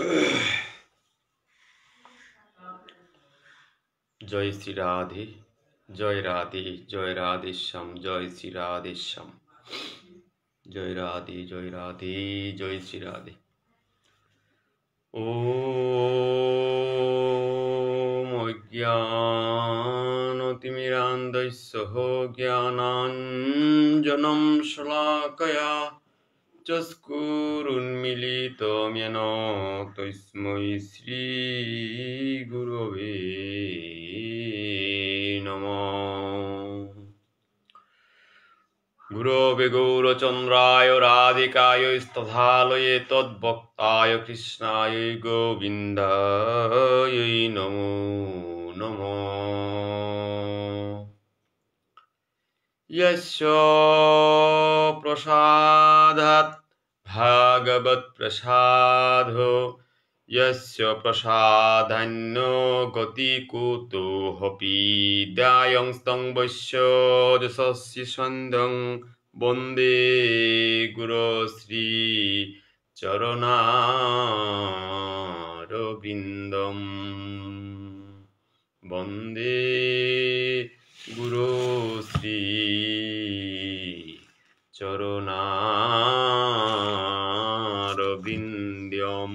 জয় শ্রী রাধে জয় রাধে জয় রাধেশ্যাম জয় শ্রী রাধেশ্যাম জয় রাধে জয় রাধে জয় শ্রী রাধে ও অজ্ঞানতিমিরান্দস্য জ্ঞানাঞ্জনম শলাকয়া চস্কুর উন্মিলিত মেন তৈস্মৈ শ্রী গুরবে নম গুরবে গৌরচন্দ্রায় রাধিকায় স্তথালয়ে তদ্বক্তায় কৃষ্ণায় গোবিন্দায় নমো নমঃ यस्य प्रसादात् भागवत्प्रसादो यस्य प्रसादान्यो गतिकुतोऽपि दायंस्तं वश्य यशस्सि छन्दं वन्दे गुरुश्री চরণারবিন্দম বন্দে গুরু শ্রী চরণারবিন্দ্যম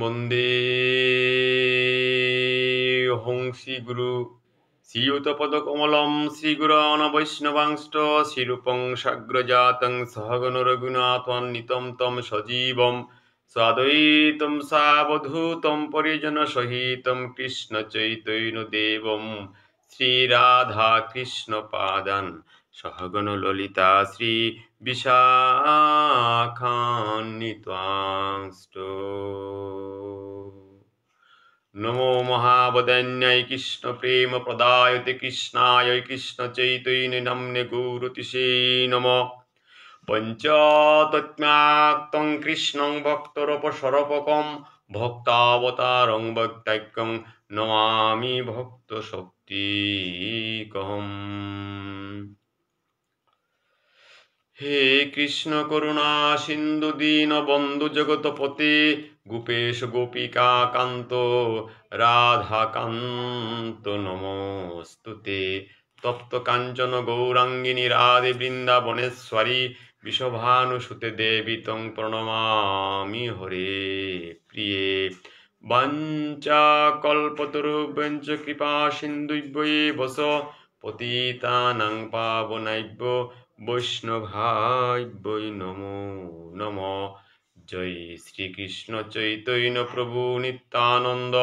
বন্দে হংসী গুরু শ্রীয়ুতপদকমলম শ্রীগুরানবৈষ্ণবাংষ্ট শ্রীরূপং সাগ্রজাতং সহগণ রঘুনাথন্বিতম তম সজীবম সদৈতম সাবধূতম পরিজন সহিত কৃষ্ণ চৈতৈন দেবম শ্রীরাধা কৃষ্ণ পাদান সহগণ ললিতা শ্রী বিশাখান্বিত নমো মহাবদন্যায় কৃষ্ণ প্রেম প্রদায়তে কৃষ্ণায় কৃষ্ণ চৈতন্য নাম্নে গৌরতিষে নম পঞ্চতত্মাত্মং কৃষ্ণং ভক্তরপসরপকম ভক্তাবতারং ভক্তাক্যং নমামি ভক্ত কম হে কৃষ্ণ করুণা সিন্ধু দীন বন্ধু জগতপতি গোপেশ গোপিকা কান্ত রাধা কান্ত নমস্তুতে তপ্ত কাঞ্চন গৌরাঙ্গিনী রাধে বৃন্দাবনেশ্বরী বিষভানুসুতে দেবী তং প্রণমামি হরে প্রিয়ে বঞ্চা কল্পতরুবঞ্চ কৃপা সিন্ধুব্যে বস পতিতানাং পাবনাইব্য বৈষ্ণভাইব্যই নম নম জয় শ্রীকৃষ্ণ চৈতন্য প্রভু নিত্যানন্দ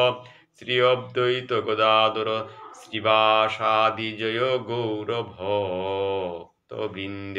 শ্রী অদ্বৈত গদাদর শ্রীবাসাদি জয় গৌরভক্তবৃন্দ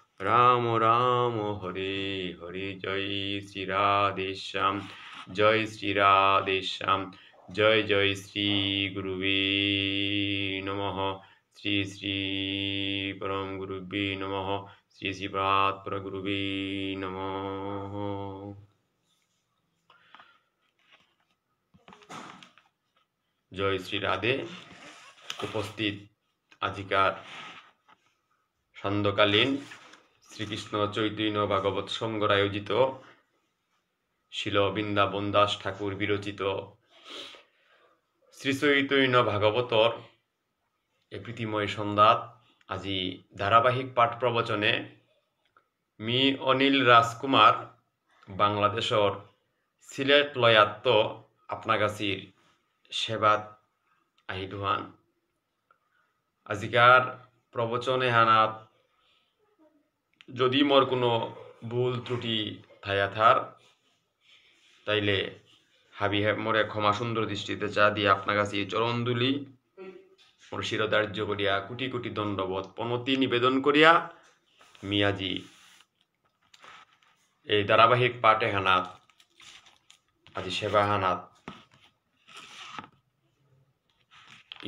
রাম রাম হরে হরে জয় শ্রী রাধেশ্যাম জয় শ্রী রাধেশ্যাম জয় জয় শ্রী গুরুবে নমঃ শ্রী শ্রী পরম গুরুবে নমঃ শ্রী শ্রী পর গুরুবে নমঃ জয় শ্রী রাধে উপস্থিত আধিকার সন্ধ্যকালীন শ্রীকৃষ্ণ চৈতন্য ভাগবত সংঘর আয়োজিত শিল বৃন্দাবন দাস ঠাকুর বিরচিত শ্রী চৈতন্য ভাগবতর এ প্রীতিময় সন্ধ্যাত আজি ধারাবাহিক পাঠ প্রবচনে মি অনিল রাজকুমার বাংলাদেশর সিলেট লয়াত্ত আপনাগাছির সেবাত আহিদুহান আজিকার প্রবচনে হানাত যদি মোর কোনো ভুল ত্রুটি থাইয়া থার তাইলে হাবি মোরে ক্ষমা সুন্দর দৃষ্টিতে চা দিয়ে আপনার কাছে চরণদুলি মোর শিরদার্য করিয়া কোটি কোটি দণ্ডবোধ পনতি নিবেদন করিয়া মিয়াজি এই ধারাবাহিক পাটে হানাত আজি সেবা হানাত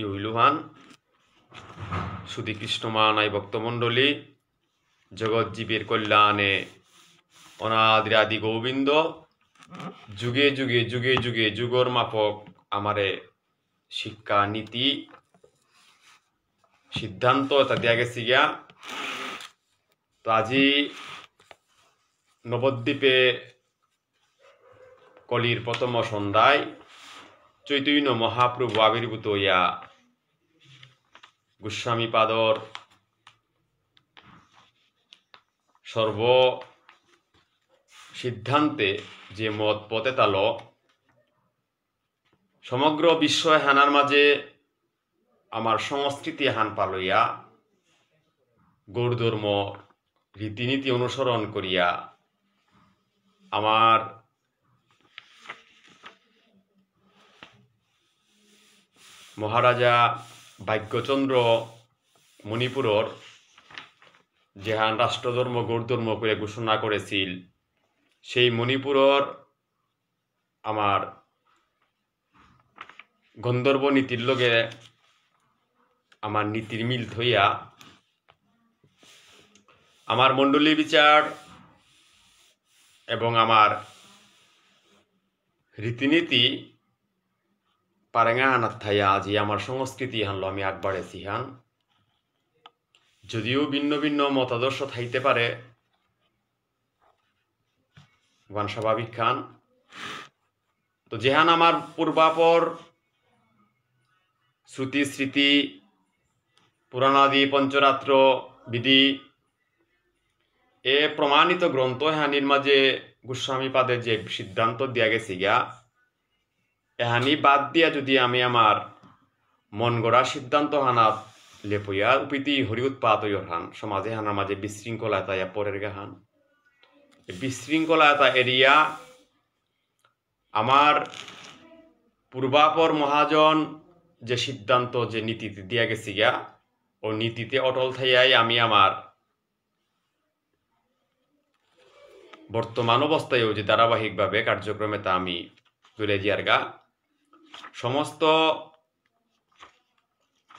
ইউলুহান সুদী কৃষ্ণমানাই ভক্তমণ্ডলী জগৎজীবের কল্যাণে অনাদি গোবিন্দ যুগে যুগে যুগে যুগে যুগর মাপক আমারে শিক্ষা নীতি সিদ্ধান্ত তা দিয়া গেছি গিয়া তো আজি নবদ্বীপে কলির প্রথম সন্ধ্যায় চৈতন্য মহাপ্রভু আবির্ভূত ইয়া গোস্বামী পাদর সর্ব সিদ্ধান্তে যে মত পথে তাল সমগ্র বিশ্ব হানার মাঝে আমার সংস্কৃতি হান পালইয়া গৌর ধর্ম রীতিনীতি অনুসরণ করিয়া আমার মহারাজা ভাগ্যচন্দ্র মণিপুরর যেহান রাষ্ট্রধর্ম গোরধর্ম করে ঘোষণা করেছিল সেই মণিপুরর আমার গন্ধর্ব নীতির লগে আমার নীতির মিল থইয়া আমার মণ্ডলী বিচার এবং আমার রীতিনীতি পারেঙা হানাত থাইয়া আজি আমার সংস্কৃতি হানলো আমি আগবাড়েছি হান যদিও ভিন্ন ভিন্ন মতাদর্শ থাইতে পারে ওয়ান স্বাভাবিক খান তো যেহান আমার পূর্বাপর শ্রুতি স্মৃতি পুরাণাদি পঞ্চরাত্র বিধি এ প্রমাণিত গ্রন্থ হানির মাঝে গোস্বামীপাদের যে সিদ্ধান্ত দিয়া গেছি গিয়া এহানি বাদ দিয়া যদি আমি আমার মন গড়া সিদ্ধান্ত হানাত লেপুয়া উপিতি হরি উৎপাতয় হান সমাজে হানার মাঝে এটা ইয়া পরের গা হান এটা এরিয়া আমার পূর্বাপর মহাজন যে সিদ্ধান্ত যে নীতিতে দিয়া গেছি গা ও নীতিতে অটল থাইয়াই আমি আমার বর্তমান অবস্থায়ও যে ধারাবাহিকভাবে কার্যক্রমে তা আমি তুলে দিয়ার গা সমস্ত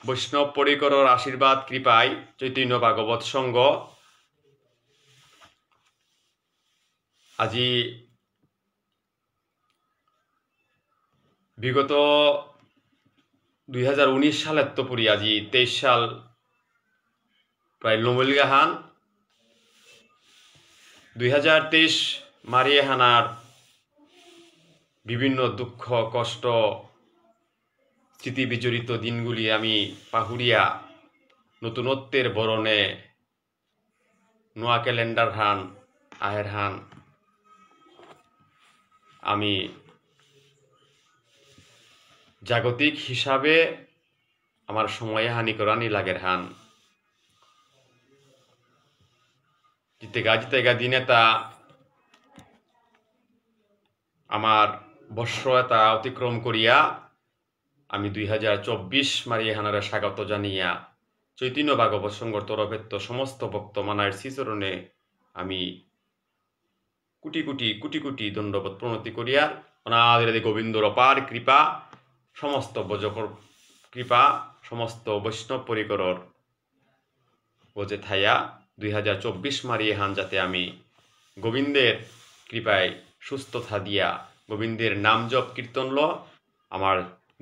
বৈষ্ণব পরিকর আশীর্বাদ কৃপায় চৈতন্য ভাগবত সঙ্গ আজি বিগত দুই হাজার উনিশ সালের তো পুরি আজি তেইশ সাল প্রায় হান দুই হাজার তেইশ হানার বিভিন্ন দুঃখ কষ্ট স্মৃতি বিজড়িত দিনগুলি আমি পাহুড়িয়া নতুনত্বের বরণে নোয়া ক্যালেন্ডার হান আহের হান আমি জাগতিক হিসাবে আমার সময়ে হানি করা লাগের হান জিতেগা গা দিনে তা আমার বর্ষ তা অতিক্রম করিয়া আমি দুই হাজার চব্বিশ মারিয়াহানারা স্বাগত জানিয়া চৈতন্য ভাগবত সংঘর তরফেত্ব সমস্ত ভক্ত মানার শ্রীচরণে আমি কোটি কোটি কোটি কোটি দণ্ডবোধ প্রণতি করিয়া অনাদের গোবিন্দর অপার কৃপা সমস্ত বজকর কৃপা সমস্ত বৈষ্ণব পরিকর বজে থাইয়া দুই হাজার চব্বিশ মারিয়ে হান যাতে আমি গোবিন্দের কৃপায় সুস্থ দিয়া গোবিন্দের নাম জপ কীর্তন ল আমার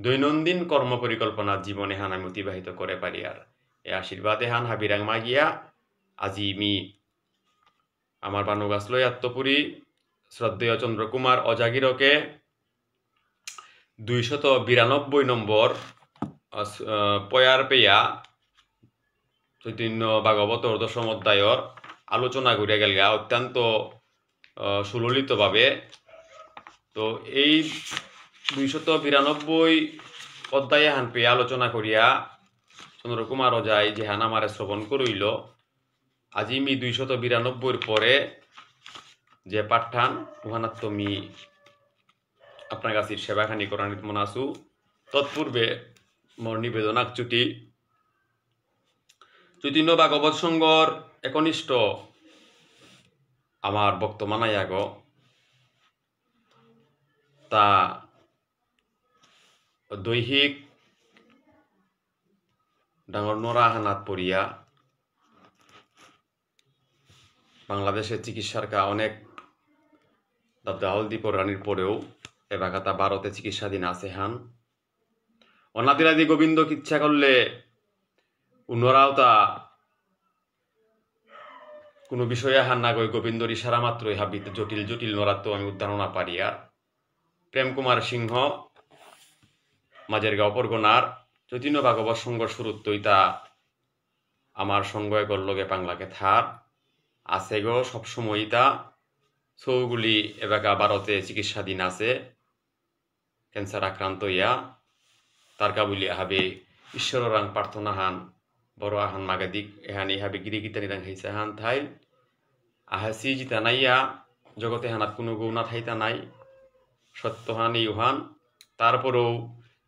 দৈনন্দিন কর্মপরিকল্পনা জীবনে হান আমি অতিবাহিত করে পারি আর এ আশীর্বাদে হান হাবিরাং মাগিয়া আজি মি আমার লই আত্মপুরী শ্রদ্ধেয় চন্দ্রকুমার অজাগিরকে দুইশত বিরানব্বই নম্বর পয়ার পেয়া চৈতন্য ভাগবত দশম অধ্যায়র আলোচনা ঘুরে গেল অত্যন্ত সুললিতভাবে তো এই দুইশত বিরানব্বই অধ্যায় হান পেয়ে আলোচনা করিয়া চন্দ্রকুমার অজায় যে হান আমারে শ্রবণ আজি মি দুইশত বিরানব্বইর পরে যে পাঠান মি আপনার কাছে সেবাখানি করানিত আসু তৎপূর্বে মর নিবেদনাক চুটি চৈতন্য বা গবৎ সংঘর একনিষ্ঠ আমার বক্তমানাই আগ তা দৈহিক ডাঙর নোরা হানাত পড়িয়া বাংলাদেশের চিকিৎসার কা অনেক দাবদাহল দ্বীপ রানীর পরেও এবাকাতা ভারতে চিকিৎসাধীন আছে হান অনাদিরাদি গোবিন্দ ইচ্ছা করলে উনরাও তা কোনো বিষয়ে হান না গই গোবিন্দর ইশারা মাত্র ইহাবিত জটিল জটিল নরাত্ম আমি উদ্ধারণা পারিয়া প্রেম কুমার সিংহ মাঝেরগা অপরগোনার চৈতন্য ভাগবত সঙ্গ শুরুত তৈতা আমার সঙ্গয় করলগে পাংলাকে থার আছে গো সবসময়ই তা সৌগুলি এবাকা ভারতে চিকিৎসাধীন আছে ক্যান্সার আক্রান্ত ইয়া তার কাবুলি হাবে রাং প্রার্থনা হান বড় আহান মাগাদিক এহান ইহাবে গিরি গীতানি রাং হেসে হান থাই আহাসি জিতা নাইয়া জগতে হানাত কোনো গৌনা থাইতা নাই সত্যহান ইউহান তারপরেও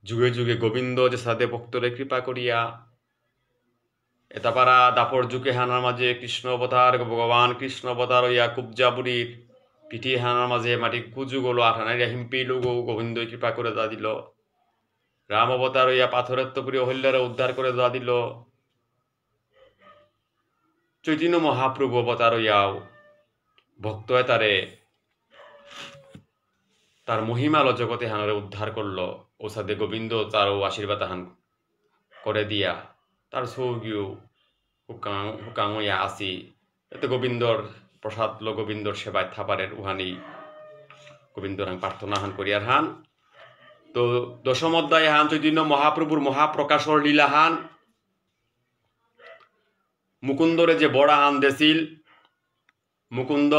যুগে যুগে গোবিন্দ যে সাদে ভক্তরে কৃপা করিয়া এতাপারা দাপর যুগে হানার মাঝে কৃষ্ণ অবতার ভগবান কৃষ্ণ অবতার ইয়া কুবজাবুরির পিঠি হানার মাঝে মাটি কুজু গলো আঠানাইয়া হিম্পিলু গৌ গোবিন্দ কৃপা করে দা দিল রাম অবতার হইয়া পাথরের তপুরী অহল্যারে উদ্ধার করে দা দিল চৈতন্য মহাপ্রভু অবতার হইয়াও ভক্ত তারে তার মহিমাল জগতে হানারে উদ্ধার করলো ওসাদে গোবিন্দ ও আশীর্বাদ হান করে দিয়া তার সৌগিও হুকাং হুকাং আসি এতে গোবিন্দর প্রসাদ ল গোবিন্দর সেবায় থাপারের উহানি গোবিন্দ রাং প্রার্থনা হান করিয়ার হান তো দশম অধ্যায় হান চৈতন্য মহাপ্রভুর মহাপ্রকাশর লীলা হান মুকুন্দরে যে বড় হান দেছিল মুকুন্দ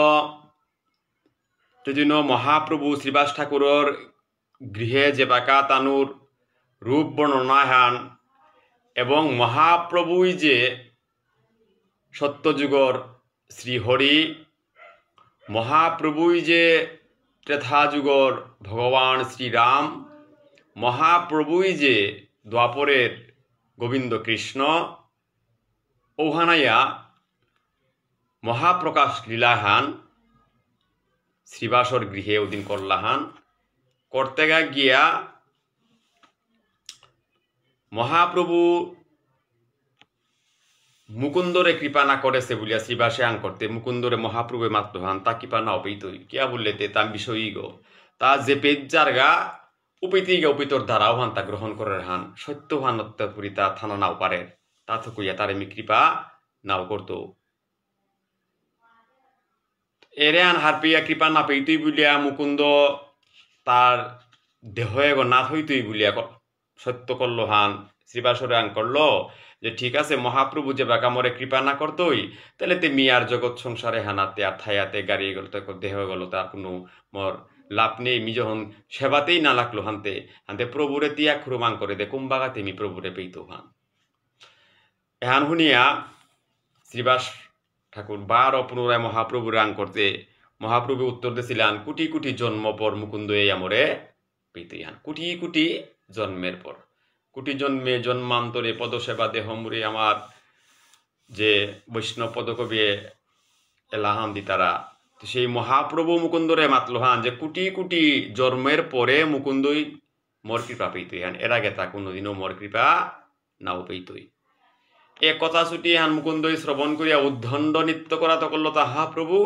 চৈতন্য মহাপ্রভু শ্রীবাস ঠাকুরের গৃহে যে বাকাতানুর রূপ বর্ণনাহান এবং মহাপ্রভুই যে সত্যযুগর শ্রীহরি মহাপ্রভুই যে ত্রেথাযুগর ভগবান শ্রীরাম মহাপ্রভুই যে দ্বাপরের গোবিন্দ কৃষ্ণ ওহানাইয়া মহাপ্রকাশ লীলাহান শ্রীবাসর গৃহে উদিন করলাহান করতেগা গিয়া মহাপ্রভু মুকুন্দরে কৃপা না করেছে বলিয়া শ্রীবাসে আং করতে মুকুন্দরে মহাপ্রভু মাত্র হান তা কৃপা না অপিত কিয়া বললে তে তাম বিষয়ী গো তা যে পেজ্জার গা উপিতি গা উপিতর দ্বারাও হান তা গ্রহণ করার হান সত্য হান অত্যপুরী তা থানা নাও পারে তা থকুইয়া তার আমি কৃপা নাও করত এরে আন হারপিয়া কৃপা না তুই বলিয়া মুকুন্দ তার দেহ এগো নাথ হইতই বলিয়া সত্য করল হান আং করল যে ঠিক আছে মহাপ্রভু যে কামরে কৃপা না করতই তাহলে তে মিয়ার জগৎ সংসারে হানাতে আর থাইয়াতে গাড়ি গেল দেহ গেল তার কোনো মর লাভ নেই মি যখন সেবাতেই না লাগলো হানতে হানতে প্রভুরে তিয়া খুরুমাং করে দে কুম্বাগাতে মি প্রভুরে পেইত হান এহান শুনিয়া শ্রীবাস ঠাকুর বার অপনরায় মহাপ্রভুরে আং করতে মহাপ্রভু উত্তর দিয়েছিলেন কোটি কোটি জন্ম পর মুকুন্দ এই আমরে প্রীতিহান কোটি কোটি জন্মের পর কোটি জন্মে জন্মান্তরে পদসেবা দেহ মুড়ি আমার যে বৈষ্ণব পদকবি এলাহান তারা সেই মহাপ্রভু মুকুন্দরে মাতলহান যে কোটি কোটি জন্মের পরে মুকুন্দই মর কৃপা পেইতই হান এর আগে তা কোনোদিনও মর কৃপা নাও পেইতই এ কথা ছুটি হান মুকুন্দই শ্রবণ করিয়া উদ্ধণ্ড নৃত্য করা করলো তাহা প্রভু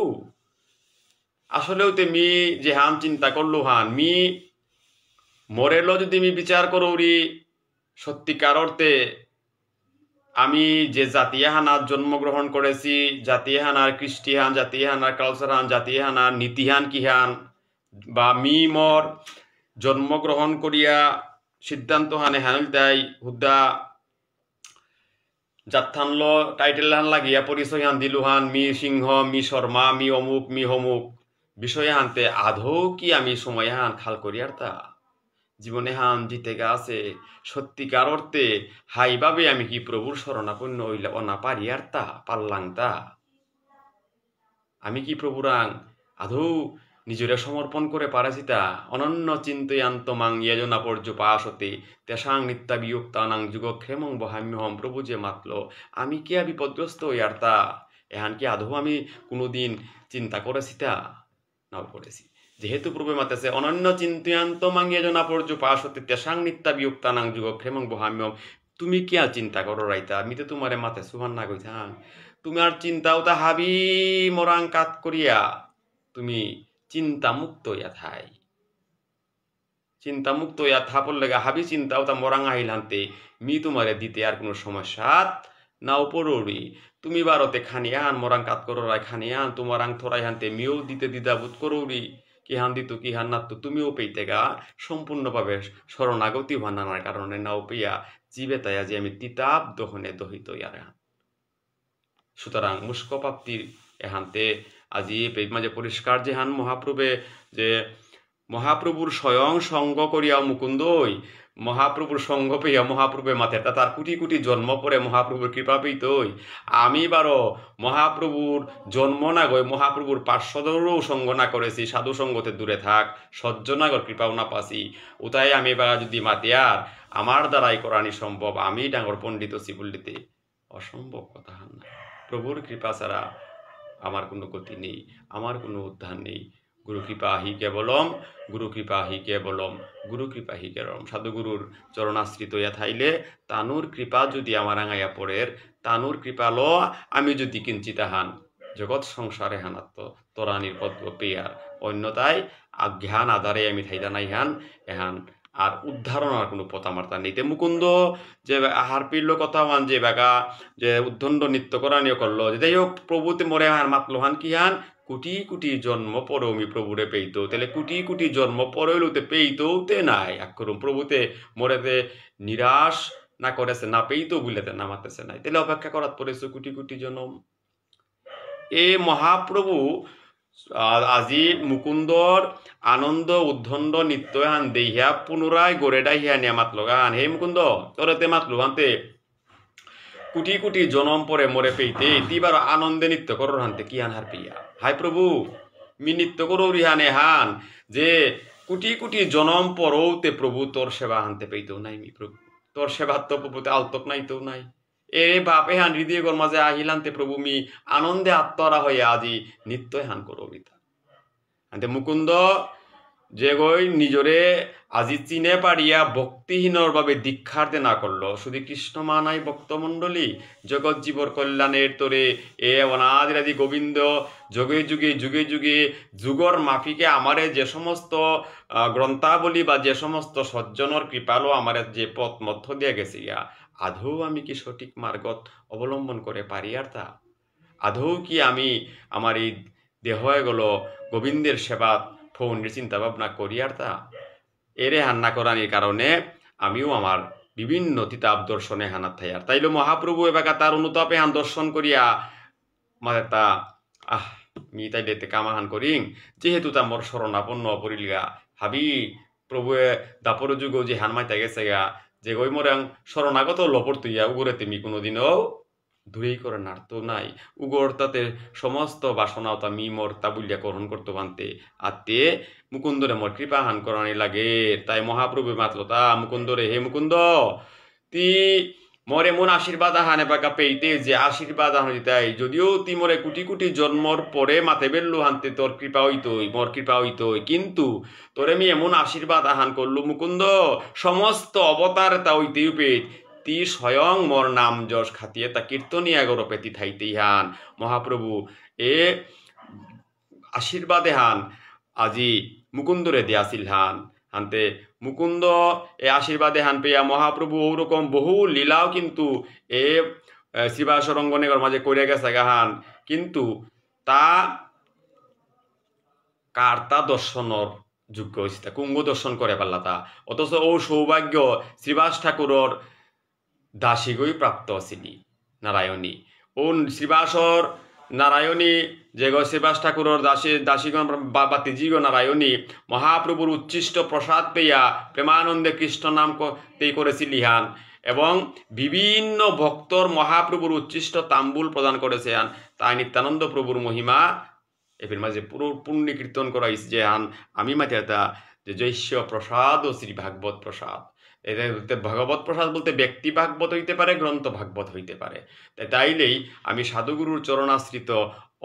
আসলেও তে মি যে হাম চিন্তা করলো হান মি মরেলো যদি মি বিচার করি সত্যিকার অর্থে আমি যে জাতীয়হানার জন্মগ্রহণ করেছি জাতীয়হানার ক্রিস্টিহান জাতীয়হানার কালচারহান জাতীয়হানার নীতিহান কিহান বা মি মর জন্মগ্রহণ করিয়া সিদ্ধান্ত হানে হানিল হুদা হুদ্দা জাতথানল টাইটেল হান লাগিয়া পরিচয় হান হান মি সিংহ মি শর্মা মি অমুক মি হমুক বিষয়ে বিষয়ান্তে আধৌ কি আমি হান খাল তা জীবনে হান জিতে গাছে সত্যিকার অর্থে হাই বাবে আমি কি প্রভুর শরণাপন্ন হইলে অনা পাল্লাং তা আমি কি প্রভুরাং আধৌ নিজের সমর্পণ করে পারাসিতা অনন্য চিন্তয়ান্ত মাং ইয়জনা পর্যপাশতে তেষাং নিত্যা বিয়োক্তানাং বহাম্য় বহাম্যহম প্রভু যে মাতল আমি কি আমি বিপদগ্রস্ত তা এহান কি আধৌ আমি কোনোদিন চিন্তা করেছি তা নাও পড়েছি যেহেতু পূর্বে মাতেছে অনন্য চিন্তিয়ান্ত মাঙ্গিয়া জনা পর্য পাশতে তেসাং নিত্যা যুগ ক্ষেমং বহাম্যম তুমি কি আর চিন্তা করো রাইতা আমি তো তোমারে মাতে সুহান না তুমি আর চিন্তাও তা হাবি মরাং কাত করিয়া তুমি চিন্তামুক্ত ইয়া থাই চিন্তামুক্ত ইয়া থাপর লেগা হাবি চিন্তাও তা মরাং আহিলান্তে মি তোমারে দিতে আর কোনো সমস্যা না উপরোরি তুমি বারতে খানিয়ান মরাং কাত করোরাই খানিয়ান তোমার আং থরাই হানতে মিও দিতে দ্বিধাবোধ করৌরি কি হান দিত কি হান নাত্তু তুমিও পেইতে গা সম্পূর্ণভাবে শরণাগতি ভান্নানার কারণে নাও পেয়া জীবে তাইয়া যে আমি তিতাব দহনে দহিত ইয়ার হান সুতরাং মুষ্কপ্রাপ্তির এহান্তে আজি পেজ মাঝে পরিষ্কার যে হান মহাপ্রভে যে মহাপ্রভুর স্বয়ং সঙ্গ করিয়া মুকুন্দই মহাপ্রভুর সঙ্গ পেয়ে মহাপ্রভুর মাথে তা তার কোটি কোটি জন্ম পরে মহাপ্রভুর কৃপা তৈ আমি বারো মহাপ্রভুর জন্ম না গই মহাপ্রভুর পার্শ্বদরও সঙ্গ না করেছি সাধু সঙ্গতে দূরে থাক সজ্জনাগর কৃপাও না পাসি উতাই আমি বা যদি আর আমার দ্বারাই করানি সম্ভব আমি ডাঙর পণ্ডিত সিবুল্লিতে অসম্ভব কথা প্রভুর কৃপা ছাড়া আমার কোনো গতি নেই আমার কোনো উদ্ধার নেই গুরুকৃপা হি কেবলম গুরুকৃপা হি কেবলম গুরুকৃপা হি কেবলম সাধুগুরুর চরণাশ্রিত ইয়া থাইলে তানুর কৃপা যদি আমার আঙাইয়া পড়ে তানুর কৃপা ল আমি যদি কিঞ্চিতাহান জগৎ সংসারে হানাত্ম তরানির পদ্ম পেয়ার অন্যতায় আজ্ঞান আধারে আমি থাইদা নাই হান এহান আর উদ্ধারণার কোনো পতামার্তা নেই তে মুকুন্দ যে আহার পিড়ল কথা মান যে বেগা যে উদ্ধণ্ড নিত্য করানীয় করলো যে যাই হোক প্রভুতে মরে আহার মাতলো হান কি হান কোটি কোটি জন্ম পরমি প্রভুরে পেইত তাহলে কোটি কোটি জন্ম পেইত পেইতোতে নাই আক্রম প্রভুতে মরেতে নিরাশ না করেছে না পেইত বুলেতে নামাতেছে নাই তাহলে অপেক্ষা করাত পড়েছে কোটি কোটি জন্ম এ মহাপ্রভু আজি মুকুন্দর আনন্দ উদ্ধণ্ড নিত্য হান দেহিয়া পুনরায় গড়ে ডাহিয়া নিয়া মাত লগা হান হে মুকুন্দ তরতে মাত লোহান্তে কুটি কুটি জনম পরে মরে পেইতে দিবার আনন্দে নিত্য করর হানতে কি আনহার পিয়া হায় প্রভু মি নিত্য করো রিহানে হান যে কুটি কুটি জনম পরৌতে প্রভু তোর সেবা হানতে পেইতেও নাই মি প্রভু তোর সেবা তো প্রভুতে আলতক নাই তো নাই এ বাপ হান হৃদয় গর মাঝে আহিলান্তে প্রভু মি আনন্দে আত্মরা হয়ে আজি নিত্যই হান করো রিতা মুকুন্দ যেগৈ নিজরে আজি চিনে পারিয়া ভক্তিহীনরভাবে দীক্ষার্থে না করল শুধু কৃষ্ণ মানাই ভক্তমণ্ডলী জগৎ জীবর কল্যাণের তোরে এ অনাদিরাদি গোবিন্দ যুগে যুগে যুগে যুগে যুগর মাফিকে আমারে যে সমস্ত গ্রন্থাবলী বা যে সমস্ত সজ্জনর কৃপালো আমারে যে পথ মধ্য দিয়ে গেছে গা আধৌ আমি কি সঠিক মার্গত অবলম্বন করে পারি আর তা আধৌ কি আমি আমার এই দেহ গেল গোবিন্দের সেবাত খৌনির চিন্তা ভাবনা করি আর তা এরে হান্না করানির কারণে আমিও আমার বিভিন্ন তিতাব দর্শনে হানা থাই আর তাইলে মহাপ্রভু এবার তার অনুতাপে হান দর্শন করিয়া মানে তা আহ মি তাইলে তে কামাহান করিং যেহেতু তা মোর শরণাপন্ন অপরিলগা হাবি প্রভুয়ে দাপর যুগ যে হান মাইতা গেছে গা যে গই মোরাং শরণাগত লপর তুইয়া উগরে তুমি কোনোদিনও দূরেই নার্ত নাই তাতে সমস্ত তা মি মর তাবুলিয়া করণ করতো বানতে আতে মুকুন্দরে মর কৃপা হান করানি লাগে তাই মহাপ্রভু তা মুকুন্দরে হে মুকুন্দ তি মরে মন আশীর্বাদ আহানে বাঁকা পেইতে যে আশীর্বাদ আহ তাই যদিও তি মরে কোটি কোটি জন্মর পরে মাথে বেললু হানতে তোর কৃপা হইতই মর কৃপা হইতই কিন্তু তোরে আমি এমন আশীর্বাদ আহান করলু মুকুন্দ সমস্ত অবতার তা হইতেই পেট তি স্বয়ং মোর নাম যশ খাতিয়ে তা কীর্তনিয়া গৌরপে তিথাইতে ইহান মহাপ্রভু এ আশীর্বাদে হান আজি মুকুন্দরে দিয়াছিল হান হানতে মুকুন্দ এ আশীর্বাদে হান পেয়া মহাপ্রভু ওরকম বহু লীলাও কিন্তু এ শিবাসরঙ্গনেগর মাঝে করে গেছে গাহান কিন্তু তা কার্তা দর্শনর যোগ্য হয়েছে তা কুম্ভ দর্শন করে পারলা তা অথচ ও সৌভাগ্য শ্রীবাস ঠাকুরর দাসীগুই প্রাপ্ত আসিনি নারায়ণী ও শ্রীবাসর নারায়ণী যে শ্রীবাস ঠাকুরর দাসী দাসীগণ বা তিজিগ নারায়ণী মহাপ্রভুর উচ্ছিষ্ট প্রসাদ পেয়া প্রেমানন্দে কৃষ্ণ নাম করেছি লিহান এবং বিভিন্ন ভক্তর মহাপ্রভুর উচ্ছিষ্ট তাম্বুল প্রদান করেছেন তাই নিত্যানন্দ প্রভুর মহিমা এফির মাঝে পুরো পুণ্য কীর্তন করা যে হান আমি মাতে যে জৈশ্য প্রসাদ ও শ্রী ভাগবত প্রসাদ ভগবত প্রসাদ বলতে ব্যক্তি ভাগবত হইতে পারে গ্রন্থ ভাগবত হইতে পারে তাইলেই আমি সাধুগুরুর চরণাশ্রিত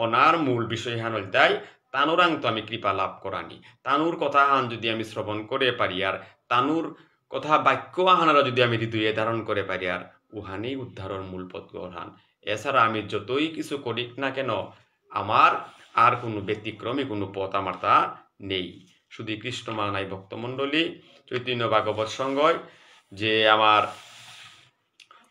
অনার মূল বিষয় হান তাই তানুরাং তো আমি কৃপা লাভ করানি তানুর কথা হান যদি আমি শ্রবণ করে পারি আর তানুর কথা বাক্য আহানারা যদি আমি হৃদয়ে ধারণ করে পারি আর উহানেই উদ্ধারর মূল পথ গ্রহণ এছাড়া আমি যতই কিছু করি না কেন আমার আর কোনো ব্যতিক্রমী কোনো পথ আমার তা নেই শুধু কৃষ্ণ নাই ভক্তমণ্ডলী চৈতন্য ভাগবত সংঘয় যে আমার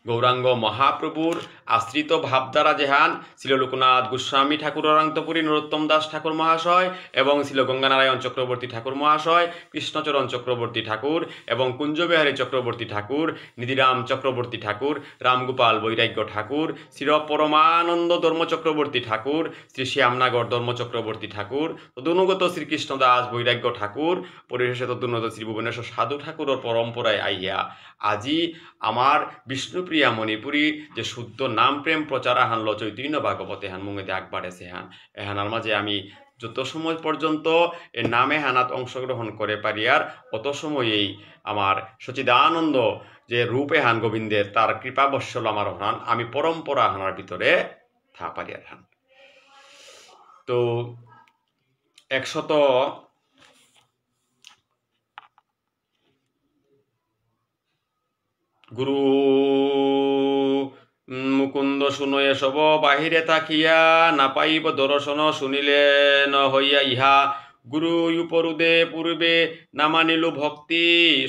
গৌরাঙ্গ মহাপ্রভুর আশ্রিত ভাবধারা জেহান শ্রী লোকনাথ গোস্বামী ঠাকুর অরান্তপুরী নরোত্তম দাস ঠাকুর মহাশয় এবং শ্রী গঙ্গানারায়ণ চক্রবর্তী ঠাকুর মহাশয় কৃষ্ণচরণ চক্রবর্তী ঠাকুর এবং কুঞ্জবিহারী চক্রবর্তী ঠাকুর নিধিরাম চক্রবর্তী ঠাকুর রামগোপাল বৈরাগ্য ঠাকুর শ্রী পরমানন্দ ধর্ম চক্রবর্তী ঠাকুর শ্রী শ্যামনাগর ধর্ম চক্রবর্তী ঠাকুর তদনুগত শ্রীকৃষ্ণ দাস বৈরাগ্য ঠাকুর পরিশেষে তদনুগত শ্রী ভুবনেশ্বর সাধু ঠাকুরের পরম্পরায় আইয়া আজি আমার বিষ্ণুপ্রিয়া মণিপুরী যে শুদ্ধ নাম প্রেম প্রচার আহান ল চৈতন্য ভাগবত আগ বাড়েছে হান এহান আর মাঝে আমি যত সময় পর্যন্ত এ নামে হানাত অংশগ্রহণ করে পারি আর অত সময়েই আমার সচিদানন্দ যে রূপে হান গোবিন্দের তার কৃপা বৎসল আমার হান আমি পরম্পরা হানার ভিতরে থা পারি আর হান তো একশত গুরু মুকুন্দ শুনয়ে সব বাহিরে থাকিয়া পাইব দর্শন শুনিলে হইয়া ইহা গুরু উপরুদে পূর্বে নামানিল ভক্তি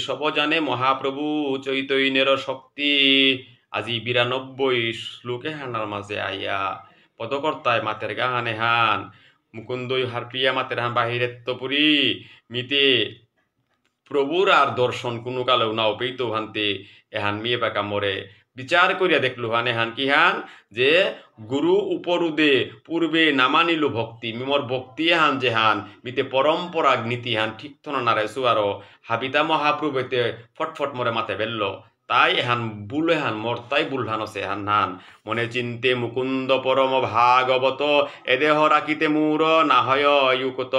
সব জানে মহাপ্রভু চৈতন্যের শক্তি আজি বিরানব্বই শ্লোকে হানার মাঝে আইয়া পদকর্তায় মাতের গাহানে হান মুকুন্দই হারপিয়া মাতের হান বাহিরে তপুরি মিতে প্রভুর আর দর্শন কোনো কালেও না পেইত ভান্তে এহান মেয়ে পাকা মরে বিচার করিয়া দেখলু হানে হান কি হান যে গুরু উপরুদে পূর্বে নামানিল ভক্তি মিমর ভক্তি হান যে হান মিতে পরম্পরা নীতি হান ঠিক থন রেসু সুয়ারো হাবিতা মহাপ্রভুতে ফটফট মরে মাতে বেলল তাই এহান বুল এহান মর তাই বুল আছে সে হান মনে চিন্তে মুকুন্দ পরম ভাগবত দেহ রাখিতে মূর না হয় ইউকত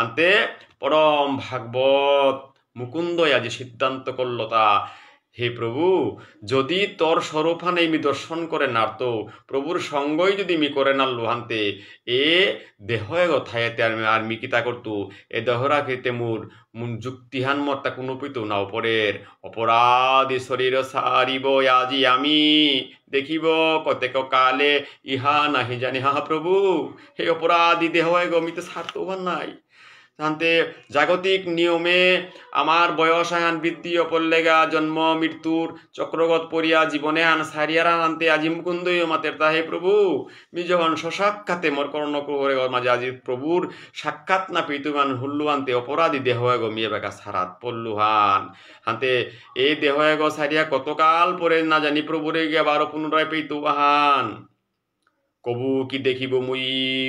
আনতে পরম ভাগবত মুকুন্দ আজি সিদ্ধান্ত করল তা হে প্রভু যদি তোর স্বরূপান এই দর্শন করে তো প্রভুর সঙ্গই যদি মি করে না লোহান্তে এ দেহ গথায়াতে আর আর মিকিতা করতু এ দেহরা খেতে মুর মুন যুক্তিহান মর্তা কোনো পিত না অপরের অপরাধ শরীর সারিব আজি আমি দেখিব কতেক কালে ইহা নাহি জানি হা প্রভু হে অপরাধী দেহ গমিতে সার্থবান নাই তাহান্তে জাগতিক নিয়মে আমার আন বৃদ্ধি অপল্লেগা জন্ম মৃত্যুর চক্রগত পরিয়া জীবনে আন সারিয়ারা আনতে আজি মুকুন্দ মাতের তাহে প্রভু মি যখন সসাক্ষাতে মর কর্ণ করে মাঝে আজি প্রভুর সাক্ষাৎ না পিতুমান হুল্লু আনতে অপরাধী দেহ এগো মিয়ে বেকা সারাত পল্লুহান হান্তে এই দেহ এগো সারিয়া কতকাল পরে না জানি প্রভুরে গিয়া বারো পুনরায় পেতু আহান কবু কি দেখিব মুই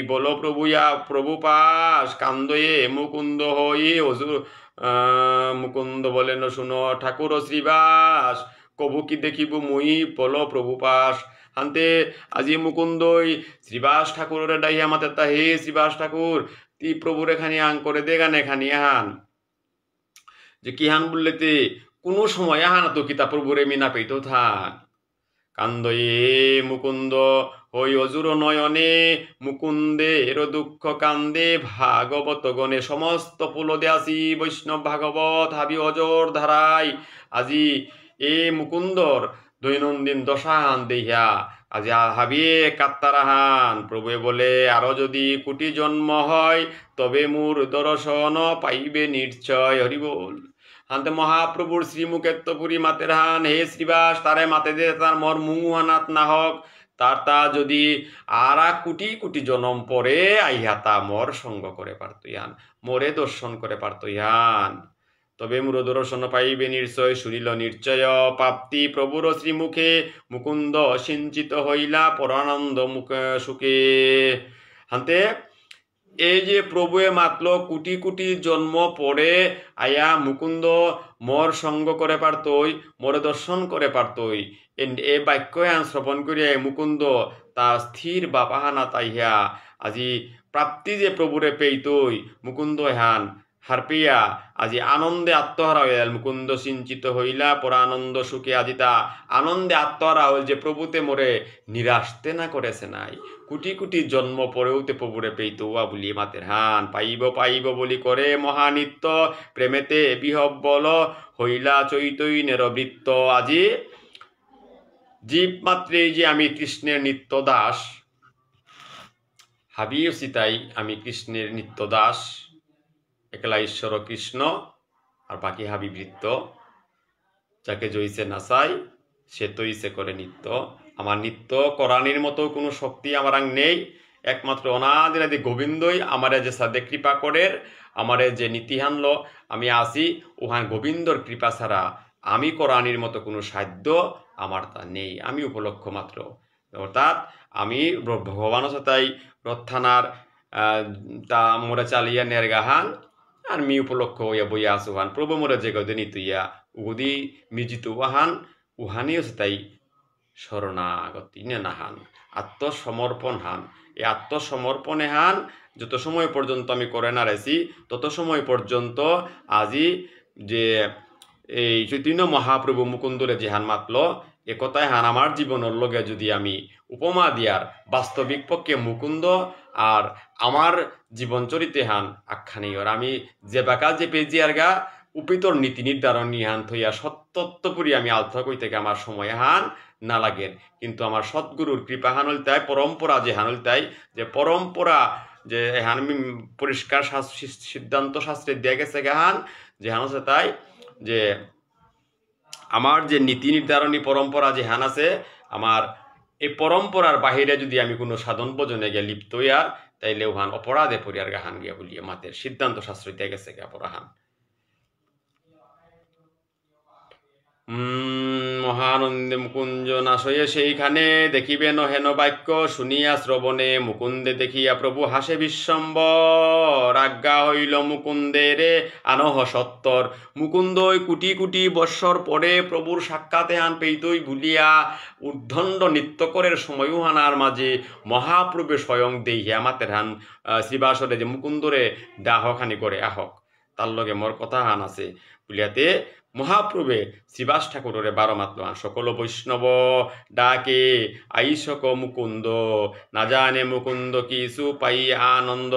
বল প্রভুয়া প্রভু পাস কান্দয়ে মুকুন্দ হই অসুর মুকুন্দ বলেন শুন ঠাকুর শ্রীবাস কবু কি দেখিব মুই বল প্রভু পাস হান্তে আজি মুকুন্দই শ্রীবাস ঠাকুরের ডাই আমাতে তা হে শ্রীবাস ঠাকুর তি প্রভুর এখানে আং করে দে গান এখানে আহান যে কি হান তে কোনো সময় হান তো কিতা প্রভুরে মিনা পেত থান কান্দয়ে মুকুন্দ ওই অজুর নয়নে মুকুন্দে মুকুন্দের দুঃখ কান্দে ভাগবত গণে সমস্ত পুল আসি বৈষ্ণব ভাগবত হাবি অজর ধারাই আজি এ মুকুন্দর দৈনন্দিন দশাহান দেহিয়া আজি হাবিয়ে কাত্তারাহান প্রভুয়ে বলে আরো যদি কোটি জন্ম হয় তবে মূর দর্শন পাইবে নিশ্চয় হরিবোল হান্তে মহাপ্রভুর শ্রীমুখেত্তপুরী মাতের হান হে শ্রীবাস তারে মাতে দে তার মর মুহানাত না হক তার তা যদি আরা কোটি কোটি জনম পরে আইহাতা মর সঙ্গ করে পারত ইয়ান মরে দর্শন করে পারত ইয়ান তবে মুর দর্শন পাইবে নিশ্চয় শুনিল নিশ্চয় প্রাপ্তি প্রভুর শ্রীমুখে মুকুন্দ সিঞ্চিত হইলা পরানন্দ মুখ সুখে হান্তে এই যে প্রভুয়ে মাতল কোটি কোটি জন্ম পরে আয়া মুকুন্দ মর সঙ্গ করে পারতই মরে দর্শন করে পারতই এ বাক্যয়ান শ্রবণ করিয়া মুকুন্দ তা স্থির বাপাহানা তাইহা আজি প্রাপ্তি যে প্রভুরে পেইতই মুকুন্দ হান হারপিয়া আজি আনন্দে আত্মহারা হইল মুকুন্দ সিঞ্চিত হইলা পর আনন্দ সুখে আজি তা আনন্দে আত্মহারা হইল যে প্রভুতে মরে নিরাশতে না করেছে নাই কোটি কোটি জন্ম তে প্রভুরে পেইত উয়া বলি মাতের হান পাইব পাইব বলি করে মহানিত্য প্রেমেতে বিহব বল হইলা চৈতই নেরবৃত্ত আজি জীব মাত্রেই যে আমি কৃষ্ণের নিত্য দাস হাবিও সিতাই আমি কৃষ্ণের নিত্য দাস একলা ঈশ্বর কৃষ্ণ আর বাকি হাবি বৃত্ত যাকে জইছে নাসাই সে তৈছে করে নিত্য আমার নিত্য করানির মতো কোনো শক্তি আমার নেই একমাত্র অনাদিনাদি আদি গোবিন্দই আমার যে সাদে কৃপা করে আমারে যে নীতি হানল আমি আসি উহান গোবিন্দর কৃপা ছাড়া আমি করানির মতো কোনো সাধ্য আমার তা নেই আমি উপলক্ষ মাত্র অর্থাৎ আমি ভগবান সতাই রত্থানার তা মোরা চালিয়া নেরগাহান আর মি উপলক্ষ হইয়া বইয়া আসুহান প্রভু মোরা যে গদিনী তুইয়া উগুদি মিজিত উহান উহানেও তাই শরণাগতি নাহান আত্মসমর্পণ হান এই আত্মসমর্পণে হান যত সময় পর্যন্ত আমি করে না রেছি তত সময় পর্যন্ত আজি যে এই চৈতন্য মহাপ্রভু মুকুন্দরে জিহান মাতল এ কথায় হান জীবনের লগে যদি আমি উপমা দিয়ার বাস্তবিক পক্ষে মুকুন্দ আর আমার জীবন চরিতে হান আখ্যানীয়র আমি যে বাকা যে পেজিয়ার গা উপিতর নীতি নির্ধারণ নিহান থইয়া সত্যত্বপুরি আমি আলথা কই থেকে আমার সময় হান না লাগেন কিন্তু আমার সৎগুরুর কৃপা হানল তাই পরম্পরা যে হানল তাই যে পরম্পরা যে হান পরিষ্কার সিদ্ধান্ত শাস্ত্রে দিয়ে গেছে গাহান যে হান আছে তাই যে আমার যে নীতি নির্ধারণী পরম্পরা যে আছে আমার এই পরম্পরার বাহিরে যদি আমি কোনো সাধন ভজনে গিয়ে লিপ্ত আর তাইলে ওহান অপরাধে পরিয়ার গাহান গিয়া বলিয়া মাতের সিদ্ধান্ত শাস্ত্রীতে গেছে গিয়া পরাহান মহানন্দে মুকুঞ্জ নাশয়ে সেইখানে দেখিবেন হেন বাক্য শুনিয়া শ্রবণে মুকুন্দে দেখিয়া প্রভু হাসে বিশ্বম্ব রাজ্ঞা হইল মুকুন্দের আনহ সত্তর মুকুন্দ কুটি কুটি বৎসর পরে প্রভুর সাক্ষাতে আন পেইতই ভুলিয়া উদ্দণ্ড করের সময়ও হানার মাঝে মহাপ্রভে স্বয়ং দেহিয়া মাতের হান শ্রীবাসরে যে মুকুন্দরে দাহখানি করে আহক তার লগে মোর কথা হান আছে বলিয়াতে মহাপ্রভে শ্রীবাস ঠাকুরের ওরে বারো মাত্মান সকল বৈষ্ণব ডাকে আইসক মুকুন্দ না জানে মুকুন্দ কি পাই আনন্দ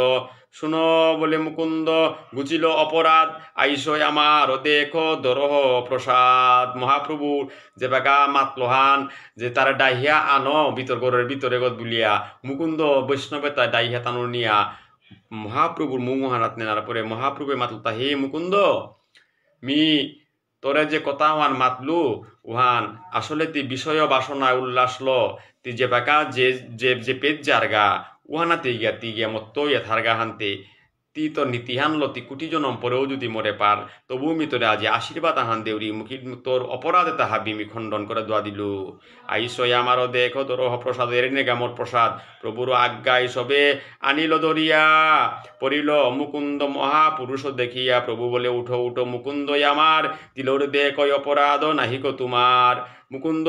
শুন বলে মুকুন্দ গুচিল অপরাধ আইসয় আমার দেখো দরহ প্রসাদ মহাপ্রভুর যে বাকা মাতলহান যে তার ডাহিয়া আন ভিতর গরের ভিতরে গত বুলিয়া মুকুন্দ বৈষ্ণবে তার ডাহিয়া তানুর নিয়া মহাপ্রভুর মুহারাত নেনার পরে মহাপ্রভু মাতলতা হে মুকুন্দ মি তোরে যে কথা ওয়ান মাতলু উহান আসলে তি বিষয় বাসনা উল্লাস ল তি যে বাকা যে যে পেজ জারগা উহানা তি গিয়া তি গিয়া মত্ত ইয়া থারগা হানতে তি তো হানল লতি কুটি জনম পরেও যদি মরে পার তবু তোরে আজি আশীর্বাদ আহান দেউরি মুখী তোর অপরাধে তাহা বিমি খণ্ডন করে দোয়া দিল আইস আমার দেখ তোর প্রসাদ এর নেগা মোর প্রসাদ প্রভুর আজ্ঞাই সবে আনিল দরিয়া পড়িল মুকুন্দ মহাপুরুষ দেখিয়া প্রভু বলে উঠো উঠো মুকুন্দই আমার তিলোর দেখ অপরাধ নাহিক তোমার মুকুন্দ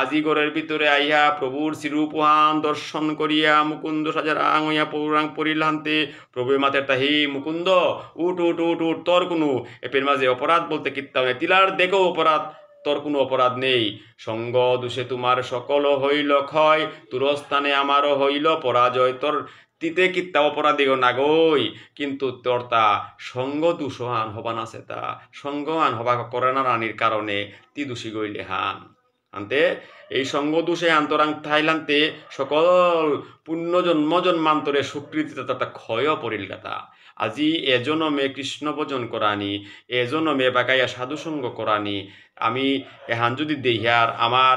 আজি গড়ের ভিতরে আইয়া প্রভুর শিরূপহান দর্শন করিয়া মুকুন্দ সাজারাং হইয়া পৌরাং পরিলান্তে প্রভুর মাতে তাহি মুকুন্দ উঠ উট উঠ উঠ তোর কোনো এপের মাঝে অপরাধ বলতে কীর্তা নেই তিলার দেখো অপরাধ তোর কোনো অপরাধ নেই সঙ্গ দোষে তোমার সকল হইল ক্ষয় তুরস্থানে আমারও হইল পরাজয় তোর তিতে কিত্তা অপরাধী নাগই কিন্তু তোর তা সঙ্গ দুষহান হবান আছে তা আন হবা করে না রানীর কারণে তি দূষী গইলে হান আনতে এই সঙ্গ দোষে আন্তরাং থাইলান্তে সকল পুণ্য জন্ম জন্মান্তরে সুকৃতিতে তাতা ক্ষয় গাতা আজি এজনমে কৃষ্ণ ভজন করানি এজনমে বাকাইয়া সাধুসঙ্গ করানি আমি এহান যদি দেহিয়ার আমার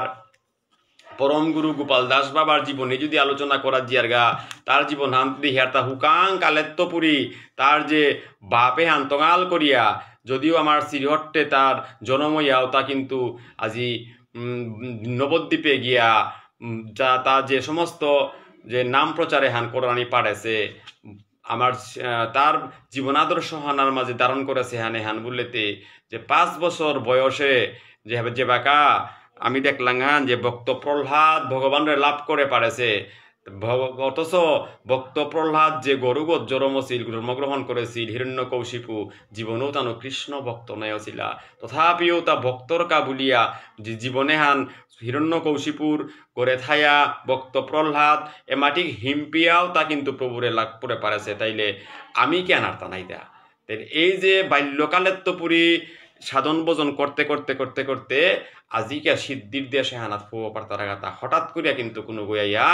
পরম গুরু গোপাল দাস বাবার জীবনে যদি আলোচনা করা জিয়ার গা তার জীবন হান্তি হেয়ার্তা হুকাং কালেত্তপুরি তার যে বাপে হান্তঙাল করিয়া যদিও আমার শ্রীহট্টে তার জনময়াও তা কিন্তু আজি নবদ্বীপে গিয়া যা তা যে সমস্ত যে নাম প্রচারে হান করানি পারেছে আমার তার জীবনাদর্শ হানার মাঝে ধারণ করেছে হানে হান বললেতে যে পাঁচ বছর বয়সে যে যে বাঁকা আমি দেখলাম হ্যাঁ, যে ভক্ত প্রহ্লাদ ভগবানের লাভ করে পারেছে অথচ ভক্ত প্রহ্লাদ যে গরু গজ্জরমছিল জন্মগ্রহণ করেছিল হিরণ্য কৌশিপু জীবনেও তানো কৃষ্ণ ভক্ত নয়ছিল তথাপিও তা ভক্তর কাবুলিয়া যে জীবনে হান হিরণ্য কৌশিপুর করে থায়া ভক্ত প্রহ্লাদ এমাটি হিম্পিয়াও তা কিন্তু প্রভুরে লাভ করে পারেছে তাইলে আমি কেন আর তা নাই দা এই যে বাল্যকালের তো পুরী সাধন ভোজন করতে করতে করতে করতে আজিকা সিদ্ধির দিয়ে সেহানাত ফুয়া পারতার তা হঠাৎ করিয়া কিন্তু কোনো গইয়া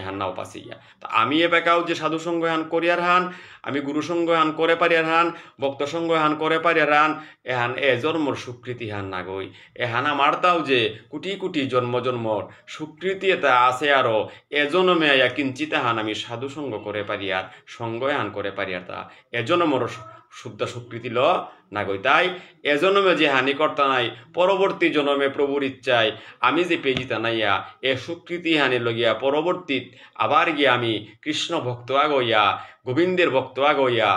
এহান নাও ইয়া তা আমি এ বেকাও যে সাধু সঙ্গ হান করিয়ার হান আমি গুরু সঙ্গ হান করে আর হান ভক্ত সঙ্গ হান করে আর হান এহান এ জন্মর সুকৃতি হান গই এহান আমার তাও যে কোটি কোটি জন্ম জন্মর সুকৃতি এটা আছে আরো এ জন্মে আয়া কিঞ্চিত হান আমি সাধু সঙ্গ করে আর সঙ্গ হান করে আর তা এ জন্মর শুদ্ধ স্বীকৃতি ল না গই তাই এজনমে যে হানি কর্তা নাই পরবর্তী জনমে প্রভুর ইচ্ছায় আমি যে পেজিতা নাইয়া এ স্বীকৃতি হানি লগিয়া পরবর্তীত আবার গিয়া আমি কৃষ্ণ ভক্ত আগইয়া গোবিন্দের ভক্ত আগইয়া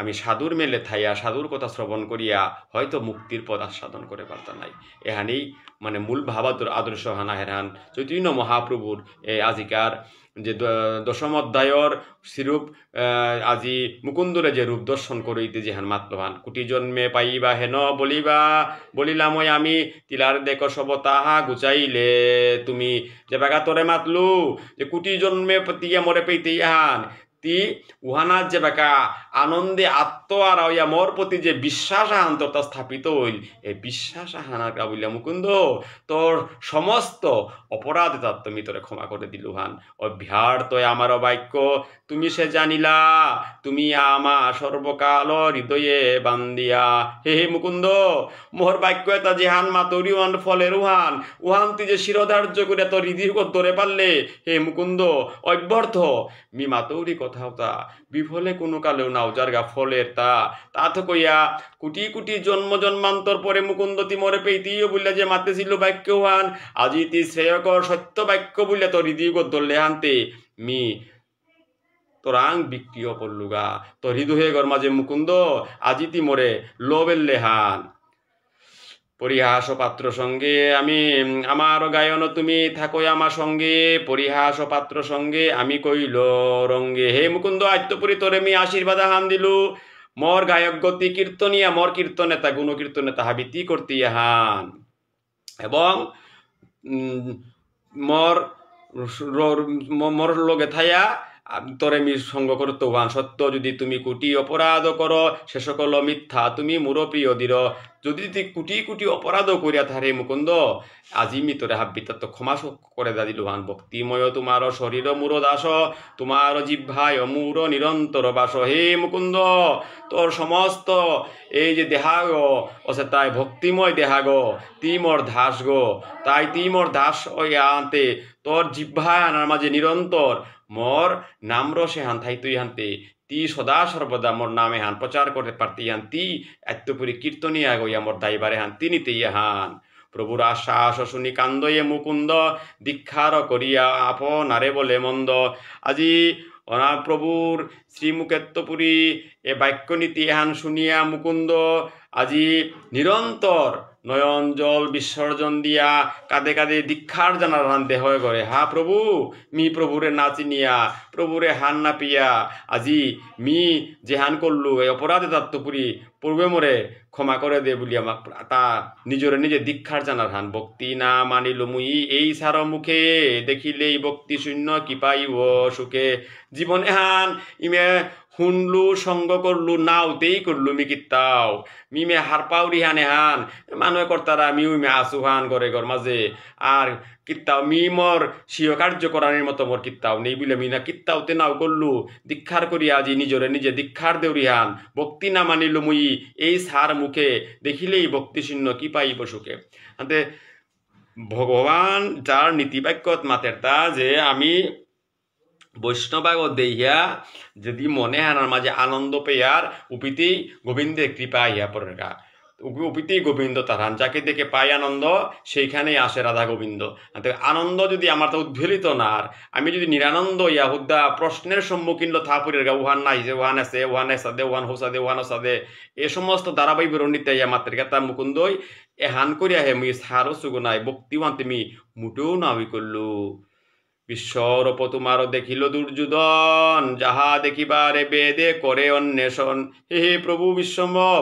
আমি সাধুর মেলে থাইয়া সাধুর কথা শ্রবণ করিয়া হয়তো মুক্তির পথ আস্বাদন করে পারতা নাই এহানেই মানে মূল ভাবাতুর আদর্শ হানা হেরান চৈতন্য মহাপ্রভুর আজিকার যে দশম অধ্যায়র শ্রীরূপ আজি মুকুন্দরে যে রূপ দর্শন করিতে যেহান মাত্রভান কুটি জন্মে পাইবা হেন বলিবা ওই আমি তিলার দেখ সব তাহা গুচাইলে তুমি যে বাগা তোরে মাতলু যে কুটি জন্মে তিয়া মরে পেইতে ইহান ব্যক্তি উহানার যে বেকা আনন্দে আত্ম আর ওইয়া মোর প্রতি যে বিশ্বাস আহান্তরতা স্থাপিত হইল এই বিশ্বাস আহানার কা বলিয়া মুকুন্দ তোর সমস্ত অপরাধ তুমি তোরে ক্ষমা করে দিল উহান ভ্যাড় তো আমারও বাক্য তুমি সে জানিলা তুমি আমা সর্বকাল হৃদয়ে বান্দিয়া হে হে মুকুন্দ মোহর বাক্য এটা যেহান তোর উহান ফলের উহান উহান তুই যে শিরোধার্য করিয়া তোর হৃদয় ধরে পারলে হে মুকুন্দ অভ্যর্থ মি কত তা বিফলে কোনো কালেও নাও গা ফলের তা তা তো কইয়া কোটি কোটি জন্ম জন্মান্তর পরে মুকুন্দতি মরে পেইতিও বললে যে বাক্য হান আজি তি শ্রেয়কর সত্য বাক্য বললে তো হৃদয় গদলে আনতে মি তোরাং বিক্রিয় পড়লুগা তো হৃদয়ে গর মাঝে মুকুন্দ তি মরে লবেল লেহান পরিহাস পাত্র সঙ্গে আমি আমার গায়ন তুমি থাকো আমার সঙ্গে পরিহাস পাত্র সঙ্গে আমি কইল রঙ্গে হে মুকুন্দ আত্মপুরি তোরে আমি আশীর্বাদ হান দিল মর গায়ক গতি কীর্তনিয়া মর কীর্তনেতা গুণ কীর্তনেতা হাবিতি করতে হান এবং মর মর লোকে থাইয়া তোরে মি সঙ্গ করতো ওয়ান সত্য যদি তুমি কুটি অপরাধ কর সে সকল মিথ্যা তুমি মুরপ্রিয় দির যদি তুই কুটি কুটি অপরাধ করিয়া থারে মুকুন্দ আজিমি তোরে হাব্বিতাত্ত ক্ষমা করে দাদি লোহান ভক্তিময় তোমার শরীর মুর দাস তোমার জিহ্ভায় অমূর নিরন্তর বাস হে মুকুন্দ তোর সমস্ত এই যে দেহাগ অসে তাই ভক্তিময় দেহাগ তিমর ধাস গো তাই তিমর ধাস ওই আনতে তোর জিভ্ভায় আনার মাঝে নিরন্তর মর নাম রসে হান তুই হানতে তি সদা সর্বদা মোর নামে হান প্রচার করতে পারতে হান তি আত্মপুরী কীর্তনী গইয়া মোর দাইবারে হান তে হান প্রভুর আশ্বাস শুনি কান্দয়ে মুকুন্দ দীক্ষার করিয়া আপনারে বলে মন্দ আজি অনা প্রভুর শ্রীমুকেত্তপুরী এ বাক্যনীতি এহান শুনিয়া মুকুন্দ আজি নিরন্তর নয়ন জল বিসর্জন দিয়া কাঁদে কাঁদে দীক্ষার জানা রান্ধে হয়ে করে হা প্রভু মি প্রভুরে নাচি নিয়া প্রভুরে হান না পিয়া আজি মি যে হান করলু এই অপরাধে তাত্তপুরি পূর্বে মোরে ক্ষমা করে দে বলি আমাক তা নিজরে নিজে দীক্ষার জানার হান ভক্তি না মানিল মুই এই সার মুখে দেখিলে এই ভক্তি শূন্য কি পাইব সুখে জীবন এহান ইমে হুনলু সঙ্গ করলু নাও তেই করলু কিত্তাও মিমে পাউরি হানে হান মানুষ কর্তারা মিউ মে আসু হান করে ঘর মাঝে আর কিত্তাও মিমর সিও কার্যকরানের মতো মর কিত্তাও নেই বলে মিনা না তে নাও করলু দীক্ষার করি আজি নিজরে নিজে দীক্ষার হান ভক্তি না মানিল মুই এই সার মুখে দেখিলেই শূন্য কি পাইব সুখে ভগবান যার নীতিবাক্যত মাতের তা যে আমি বৈষ্ণবাগ দেহিয়া যদি মনে হানার মাঝে আনন্দ পেয়ার উপিতি গোবিন্দের কৃপা ইয়া গা উপিতি গোবিন্দ তারান যাকে দেখে পাই আনন্দ সেইখানেই আসে রাধা গোবিন্দ আনন্দ যদি আমার তো উদ্ভেলিত না আর আমি যদি নিরানন্দ ইয়া হুদ্দা প্রশ্নের সম্মুখীন থাপুরের গা ওহান নাই যে ওহান আছে ওহান সাদে ওহান হোসাদে ওহান সাদে এ সমস্ত ধারাবাহিক বরণিতে ইয়া মাতৃকা তার মুকুন্দই এ হান করিয়া হে মি সারো সুগুনায় ভক্তিওয়ান তুমি মুটেও না করলু বিশ্বরূপ তোমার দেখিল দুর্যোধন যাহা দেখিবার বেদে করে অন্বেষণ হে হে প্রভু বিশ্বম্ভব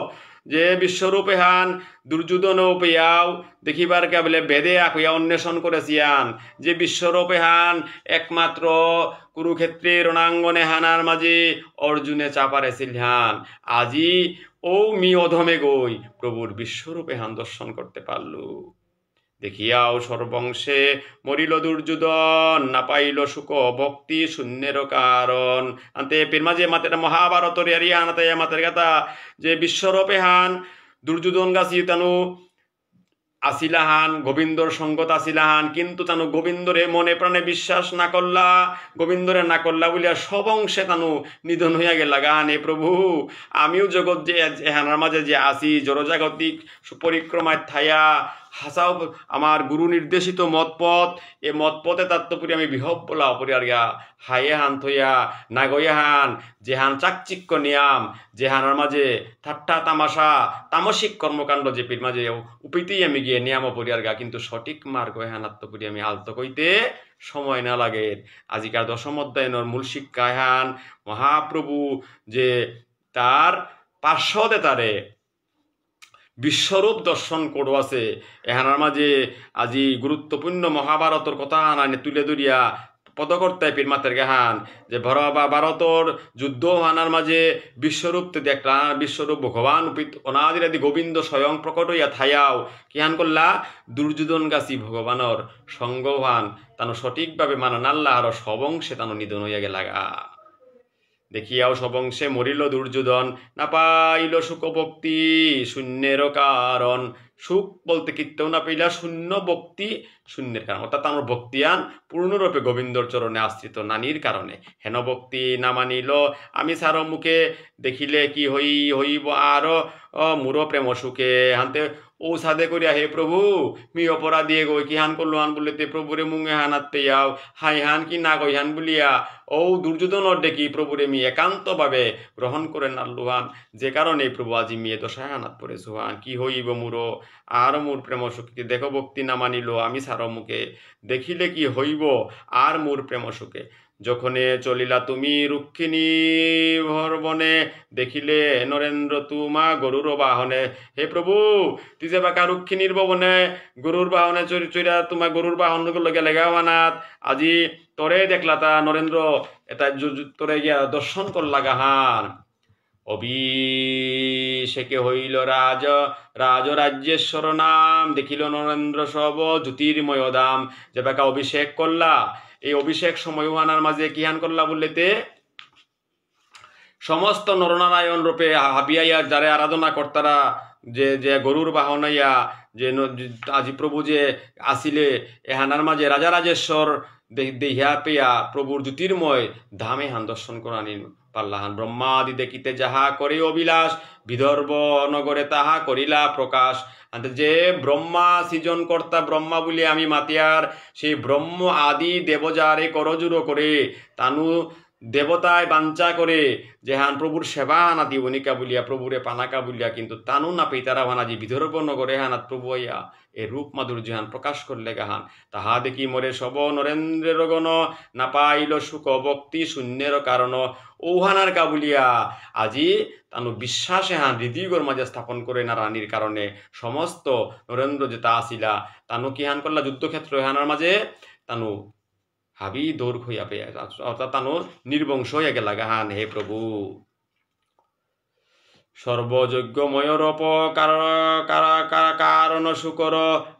যে বিশ্বরূপে হান দুর্যোধন পেয়াও দেখিবার কেবলে বেদে আকুয়া অন্বেষণ করেছিয়ান যে বিশ্বরূপে হান একমাত্র কুরুক্ষেত্রে রণাঙ্গনে হানার মাঝে অর্জুনে চাপারেছিল হান আজি ও মি অধমে গই প্রভুর বিশ্বরূপে হান দর্শন করতে পারলু দেখিয়াও সর্বংশে মরিল দুর্যোধন না পাইল সুখ ভক্তি শূন্যের কারণ আনতে পিরমাজে মাতের মহাভারত আনতে মাতের কথা যে বিশ্বরূপে হান দুর্যোধন গাছি তানু আসিলাহান গোবিন্দর সঙ্গত আসিলাহান কিন্তু তানু গোবিন্দরে মনে প্রাণে বিশ্বাস না করলা গোবিন্দরে না করলা বলিয়া সব অংশে তানু নিধন হইয়া গেলা গান এ প্রভু আমিও জগৎ যে এহানার মাঝে যে আসি জড়জাগতিক সুপরিক্রমায় থায়া হাসাও আমার গুরু নির্দেশিত মতপথ এ মতপথে তাত্তপুরি আমি বিহব্বলা অপরিয়ারিয়া হাইয়ে হান থইয়া নাগয়া হান যেহান চাকচিক্য নিয়াম যেহানার মাঝে ঠাট্টা তামাশা তামসিক কর্মকাণ্ড যে পির মাঝে উপিতেই আমি গিয়ে নিয়াম অপরিয়ার গা কিন্তু সঠিক মার্গ হান আত্মপুরি আমি আলত কইতে সময় না লাগে আজিকার দশম অধ্যায়নের মূল শিক্ষা হান মহাপ্রভু যে তার পার্শ্বদে তারে বিশ্বরূপ দর্শন আছে এহানার মাঝে আজি গুরুত্বপূর্ণ মহাভারতর কথা আনানে তুলে ধরিয়া পদকর্তায় পীরমাতের গেহান যে বা ভারতর যুদ্ধ আনার মাঝে বিশ্বরূপ দেখলা বিশ্বরূপ ভগবান অনাদির আদি গোবিন্দ স্বয়ং প্রকট হইয়া থাইয়াও কিহান করলা দুর্যোধন গাছি ভগবানর সঙ্গহান তানো সঠিকভাবে মানান আল্লাহর সবংশে তানো নিধন হইয়া গেলাগা দেখিয়াও সবংশে মরিল দুর্যোধন না পাইল সুখভক্তি শূন্যেরও কারণ সুখ বলতে কীর্তেও না পাইলা শূন্য ভক্তি শূন্যের কারণ অর্থাৎ আমার ভক্তিয়ান পূর্ণরূপে গোবিন্দর চরণে আশ্রিত নানির কারণে হেন ভক্তি না মানিল আমি সার মুখে দেখিলে কি হই হইব আরও মুরো প্রেম সুখে হান্তে ঔষাধে করিয়া হে প্রভু মি দিয়ে গো কি হান করলো হান বলিতে প্রভুরে মুঙে হান আত্মে যাও হাই হান কি না গই হান বলিয়া ও দুর্যোধন ডেকি প্রভুরে মি ভাবে গ্রহণ করেন আল্লুহান যে কারণে প্রভু আজি মিয়ে দশায় হানাত পরে সুহান কি হইব মুর আর মোর প্রেম সুখী দেখো ভক্তি না মানিল আমি সার মুখে দেখিলে কি হইব আর মোর প্রেম সুখে যখনে চলিলা তুমি রুক্ষিণী ভরবনে দেখিলে নরেন্দ্র তুমা গরুর বাহনে হে প্রভু তিজে বাকা রুক্ষিণীর ভবনে গরুর বাহনে চুরি চুরা তোমা গরুর বাহন লগে লেগা আজি তরে দেখলা তা নরেন্দ্র এটা তরে গিয়া দর্শন করলা গাহান অভিষেকে হইল রাজ রাজ্যেশ্বর নাম দেখিল নরেন্দ্র সব জ্যোতির্ময় দাম যে বাকা অভিষেক করলা এই অভিষেক সময়ুহানার মাঝে কিহান করলা বললেতে সমস্ত নরনারায়ণ রূপে হাবিয়াইয়া যারা আরাধনা কর্তারা যে যে গরুর বাহনাইয়া যে আজি প্রভু যে আসিলে এহানার মাঝে রাজা রাজেশ্বর দেহিয়া পেয়া প্রভুর জ্যোতির্ময় ধামে হান দর্শন করানিল পাল্লাহান ব্রহ্মাদি দেখিতে যাহা করে অবিলাস বিদর্ভ নগরে তাহা করিলা প্রকাশ যে ব্রহ্মা সৃজন কর্তা ব্রহ্মা বলে আমি মাতিয়ার সেই ব্রহ্ম আদি দেবজারে করজুরো করে তানু দেবতায় বাঞ্চা করে যে হান প্রভুর সেবা আনা দিবনিকা বলিয়া প্রভুরে পানাকা বলিয়া কিন্তু তানু না পিতারা যে বিধর্ব নগরে হানাত প্রভু হইয়া এ রূপ মাধুর্য হান প্রকাশ করলে গাহান তাহা দেখি মরে সব নরেন্দ্রের গণ না পাইল সুখ ভক্তি শূন্যের কারণ ওহানার কাবুলিয়া আজি তানু বিশ্বাস হান হৃদিগর মাঝে স্থাপন করে না রানীর কারণে সমস্ত নরেন্দ্র যেতা আসিলা তানু কি হান করলা যুদ্ধক্ষেত্র হানার মাঝে তানু হাবি দৌড় হইয়া পেয়া অর্থাৎ তানো নির্বংশ হইয়া গেলা গাহান হে প্রভু সর্বযোগ্য ময়র কারণ শুকর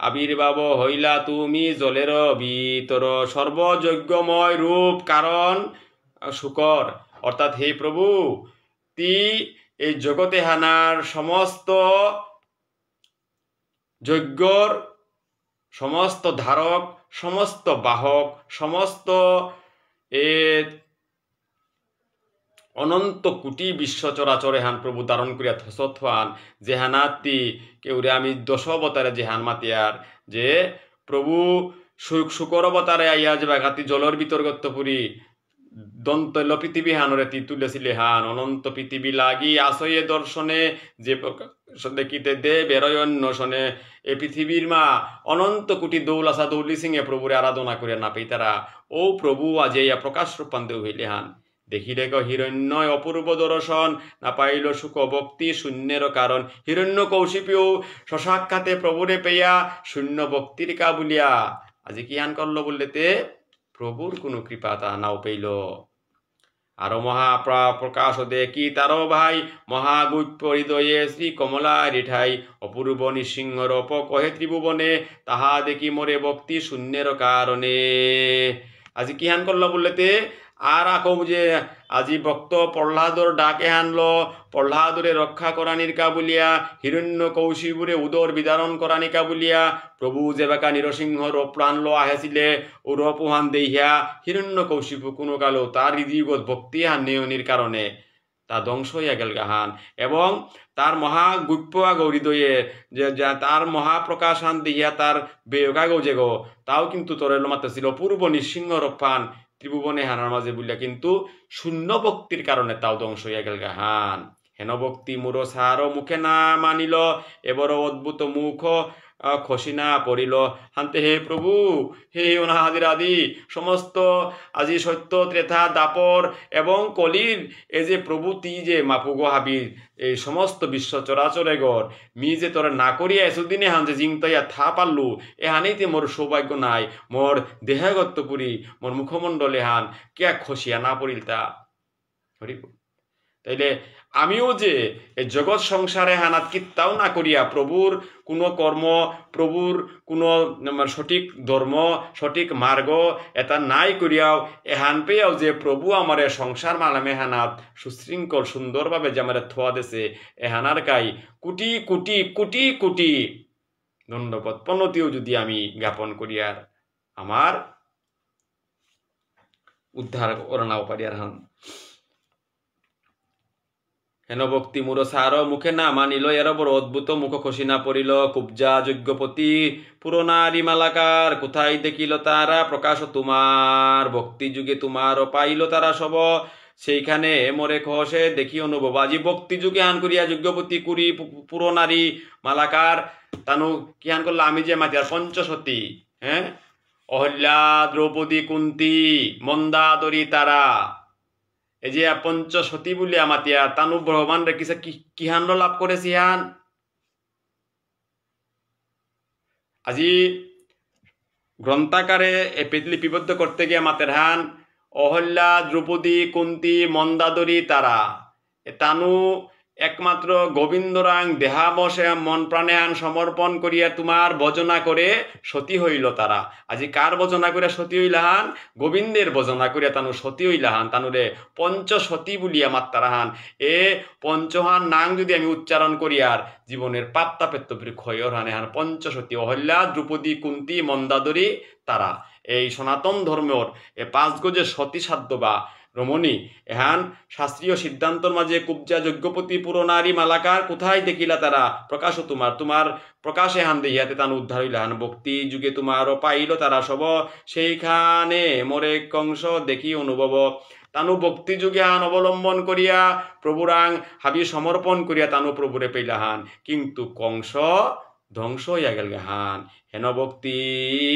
আবির্ভাব হইলা তুমি জলের বিতর সর্বযোগ্যময় রূপ কারণ শুকর অর্থাৎ হে প্রভু তি এই জগতে হানার সমস্ত যজ্ঞর সমস্ত ধারক সমস্ত বাহক সমস্ত এ অনন্ত কুটি বিশ্ব চরাচরে হান প্রভু ধারণ করিয়া থসত হান জেহানাতি কেউরে আমি দশ অবতারে জেহান মাতিয়ার যে প্রভু শুকর অবতারে আইয়া যে বাঘাতি জলর বিতর্গত পুরি দন্ত পৃথিবী হানরে তি তুলেছিলে হান অনন্ত পৃথিবী লাগি আসয়ে দর্শনে যে দেখিতে দে বেরয়ন্য শোনে এ পৃথিবীর মা অনন্ত কুটি দৌল আসা দৌলি এ প্রভুরে আরাধনা করে না পিতারা ও প্রভু আজ ইয়া প্রকাশ রূপান্তে হইলে হান দেখিলে গ হিরণ্যয় অপূর্ব দর্শন না পাইল সুখ ভক্তি শূন্যের কারণ হিরণ্য কৌশিপেও সসাক্ষাতে প্রভুরে পেয়া শূন্য ভক্তির কা বলিয়া আজি কি হান করল বললেতে প্রভুর কোনো কৃপা তা নাও পেইল মহা প্রকাশ দেখি তার ভাই মহাগুজ পরিদয়ে শ্রী কমলা রিঠাই অপূর্ব নৃসিংহ রপ কহে ত্রিভুবনে তাহা দেখি মোরে ভক্তি শূন্যের কারণে আজি কিহান করল বললেতে আর আকম যে আজি ভক্ত প্রহ্লাদর ডাকে আনলো প্রহ্লাদরে রক্ষা করানির বলিয়া হিরণ্য কৌশিবুরে উদর বিদারণ নিকা বলিয়া প্রভু যেবাকা নিরসিংহ রপ্রাণ ল আহেছিলে ও রপুহান দেহিয়া হিরণ্য কৌশিব কোনো কালো তার হৃদিগত ভক্তি হান নিয়নির কারণে তা ধ্বংস হইয়া গেল গাহান এবং তার মহা গুপ্যা গৌরীদয়ে যে তার হান দেহিয়া তার বেয়গা গৌজে গো তাও কিন্তু তরেল মাত্র পূর্ব নিঃসিংহ রপ্পান ত্রিভুবনে হানার মাঝে বলিয়া কিন্তু শূন্য ভক্তির কারণে তাও ধ্বংস হইয়া গেল হান হেন ভক্তি মুরো সারো মুখে না মানিল এবার অদ্ভুত মুখ খসিনা পড়িল হান্তে হে প্রভু হে অনাহাদির আদি সমস্ত আজি সত্য ত্রেথা দাপর এবং কলির এ যে তি যে মাপুগো হাবির এই সমস্ত বিশ্ব চরাচরে গর মি যে তোর না করিয়া এসুদিনে হান যে জিংতাইয়া থা পারলু এ হানিতে মোর সৌভাগ্য নাই মোর দেহাগত্বপুরী মোর মুখমণ্ডলে হান কে খসিয়া না পড়িল তা হরিব তাইলে আমিও যে জগৎ সংসারে হানাত কিত্তাও না করিয়া প্রভুর কোনো কর্ম প্রভুর কোনো সঠিক ধর্ম সঠিক মার্গ এটা নাই করিয়াও এহান পেয়াও যে প্রভু আমার সংসার মালামে হানাত সুশৃঙ্খল সুন্দরভাবে যে আমার থোয়া দেশে এহানার কাই কোটি কোটি কোটি কোটি দণ্ডপদ পণ্যতিও যদি আমি জ্ঞাপন করিয়ার আমার উদ্ধার করণাও পারিয়ার হান হেন ভক্তি মূর সার মুখে না মানিল এর বড় অদ্ভুত মুখ না পড়িল কুবজা যজ্ঞপতি পুরোনারি মালাকার কোথায় দেখিল তারা প্রকাশ তোমার ভক্তি যুগে তোমার পাইল তারা সব সেইখানে মরে খসে দেখি অনুভব আজি ভক্তি যুগে আন করিয়া যজ্ঞপতি কুড়ি পুরোনারি মালাকার তানু কি আন করলো আমি যে মাতিয়ার পঞ্চসতী হ্যাঁ অহল্যা দ্রৌপদী কুন্তি মন্দাদরি তারা এই যে পঞ্চসতী বলিয়া মাতিয়া তানু ব্রহ্মাণ রেখিছে কিহান্ড লাভ করেছি হান আজি গ্রন্থাকারে লিপিবদ্ধ করতে গিয়ে মাতের হান অহল্যা দ্রৌপদী কুন্তি মন্দাদরী তারা তানু একমাত্র গোবিন্দরাং দেহাবশে মন প্রাণেয়ান সমর্পণ করিয়া তোমার বজনা করে সতী হইল তারা আজি কার বজনা করিয়া সতী হইলাহান গোবিন্দের বজনা করিয়া তানু সতী হইলাহান তানুরে পঞ্চ সতী বলিয়া মাত্তারাহান এ পঞ্চহান নাং যদি আমি উচ্চারণ করি আর জীবনের পাপ্তাপেত্য ক্ষয়র হান পঞ্চ সতী অহল্যা দ্রুপদী কুন্তি মন্দাদরী তারা এই সনাতন ধর্মের এ পাঁচ গজের সতী সাধ্য বা রমণী এহান শাস্ত্রীয় সিদ্ধান্তর মাঝে কুব্জা যজ্ঞপতি পুরনারী মালাকার কোথায় দেখিলা তারা প্রকাশ তোমার তোমার প্রকাশ এহান দেহিয়াতে তান উদ্ধার হান ভক্তি যুগে তোমার পাইল তারা সব সেইখানে মোরে কংস দেখি অনুভব তানু ভক্তি যুগে আন অবলম্বন করিয়া প্রভুরাং হাবি সমর্পণ করিয়া তানু প্রভুরে পেইলাহান কিন্তু কংস ধ্বংস হইয়া গেল গেহান হেন ভক্তি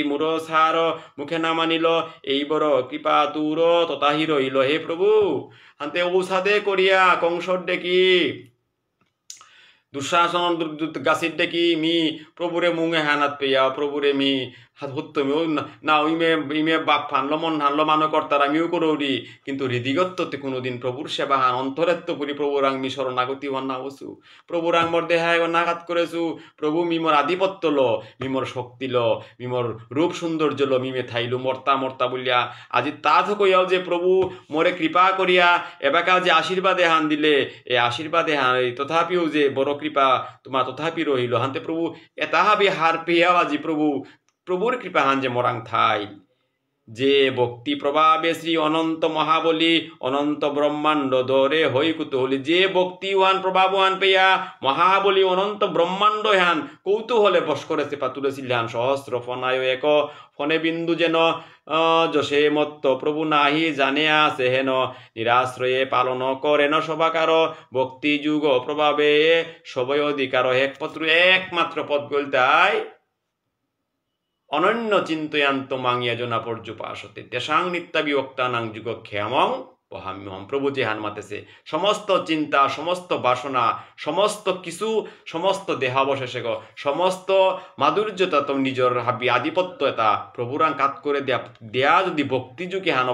মুর সার মুখে না মানিল এই বড় কৃপা তুর ততাহি রইল হে প্রভু হান্তে ঔষাধে করিয়া কংসর ডেকি দুঃশাসন গাছির ডেকি মি প্রভুরে মুঙে হানাত পেয়া প্রভুরে মি হত্যমেও না ইমে ইমে বাপ্পান মন হান লমানো কর্তার আমিও করৌরি কিন্তু হৃদিগত্বতে কোনোদিন প্রভুর সেবা হান অন্তরেত্ব করি প্রভুর আং মিশর নাগতি হন না হসু প্রভুর আং মর দেহায় নাঘাত করেছু প্রভু মিমর আধিপত্য ল মিমর শক্তি ল মিমর রূপ সৌন্দর্য ল মিমে থাইলু মর্তা মর্তা বলিয়া আজি তাজ কইয়াও যে প্রভু মোরে কৃপা করিয়া এবাকা যে আশীর্বাদে হান দিলে এ আশীর্বাদে হান তথাপিও যে বড় কৃপা তোমার তথাপি রহিল হান্তে প্রভু এতাহাবি হার পেয়াও আজি প্রভু প্রভুর হান যে মরাং থাই যে ভক্তি প্রভাবে শ্রী অনন্ত মহাবলী অনন্ত ব্রহ্মাণ্ড দরে হই কুতুহলী যে প্রভাব ওয়ান পেয়া মহাবলী অনন্ত ব্রহ্মাণ্ড হ্যান কৌতূহলে বস করে সেপা তুলসিল্যান সহস্র ফনায় এক ফনে বিন্দু যেন যশে মত্ত প্রভু নাহি জানে আসে হেন নিরাশ্রয়ে পালন করেন সভাকার ভক্তি যুগ প্রভাবে সবয় অধিকার এক পত্র একমাত্র পদ গলতায় অনন্য চিন্তয়ান্ত মাংয়া জনা পর্যুপাসতে তেষাং নিত্যাবিভক্তানাং যুগ ক্ষেমং হাম প্রভু যে মাতেছে সমস্ত চিন্তা সমস্ত বাসনা সমস্ত কিছু সমস্ত দেহাবশেষে সমস্ত মাধুর্যতা তো নিজের হাবি আধিপত্য এটা প্রভুরাং কাত করে দেয়া দেয়া যদি ভক্তিযুগে হান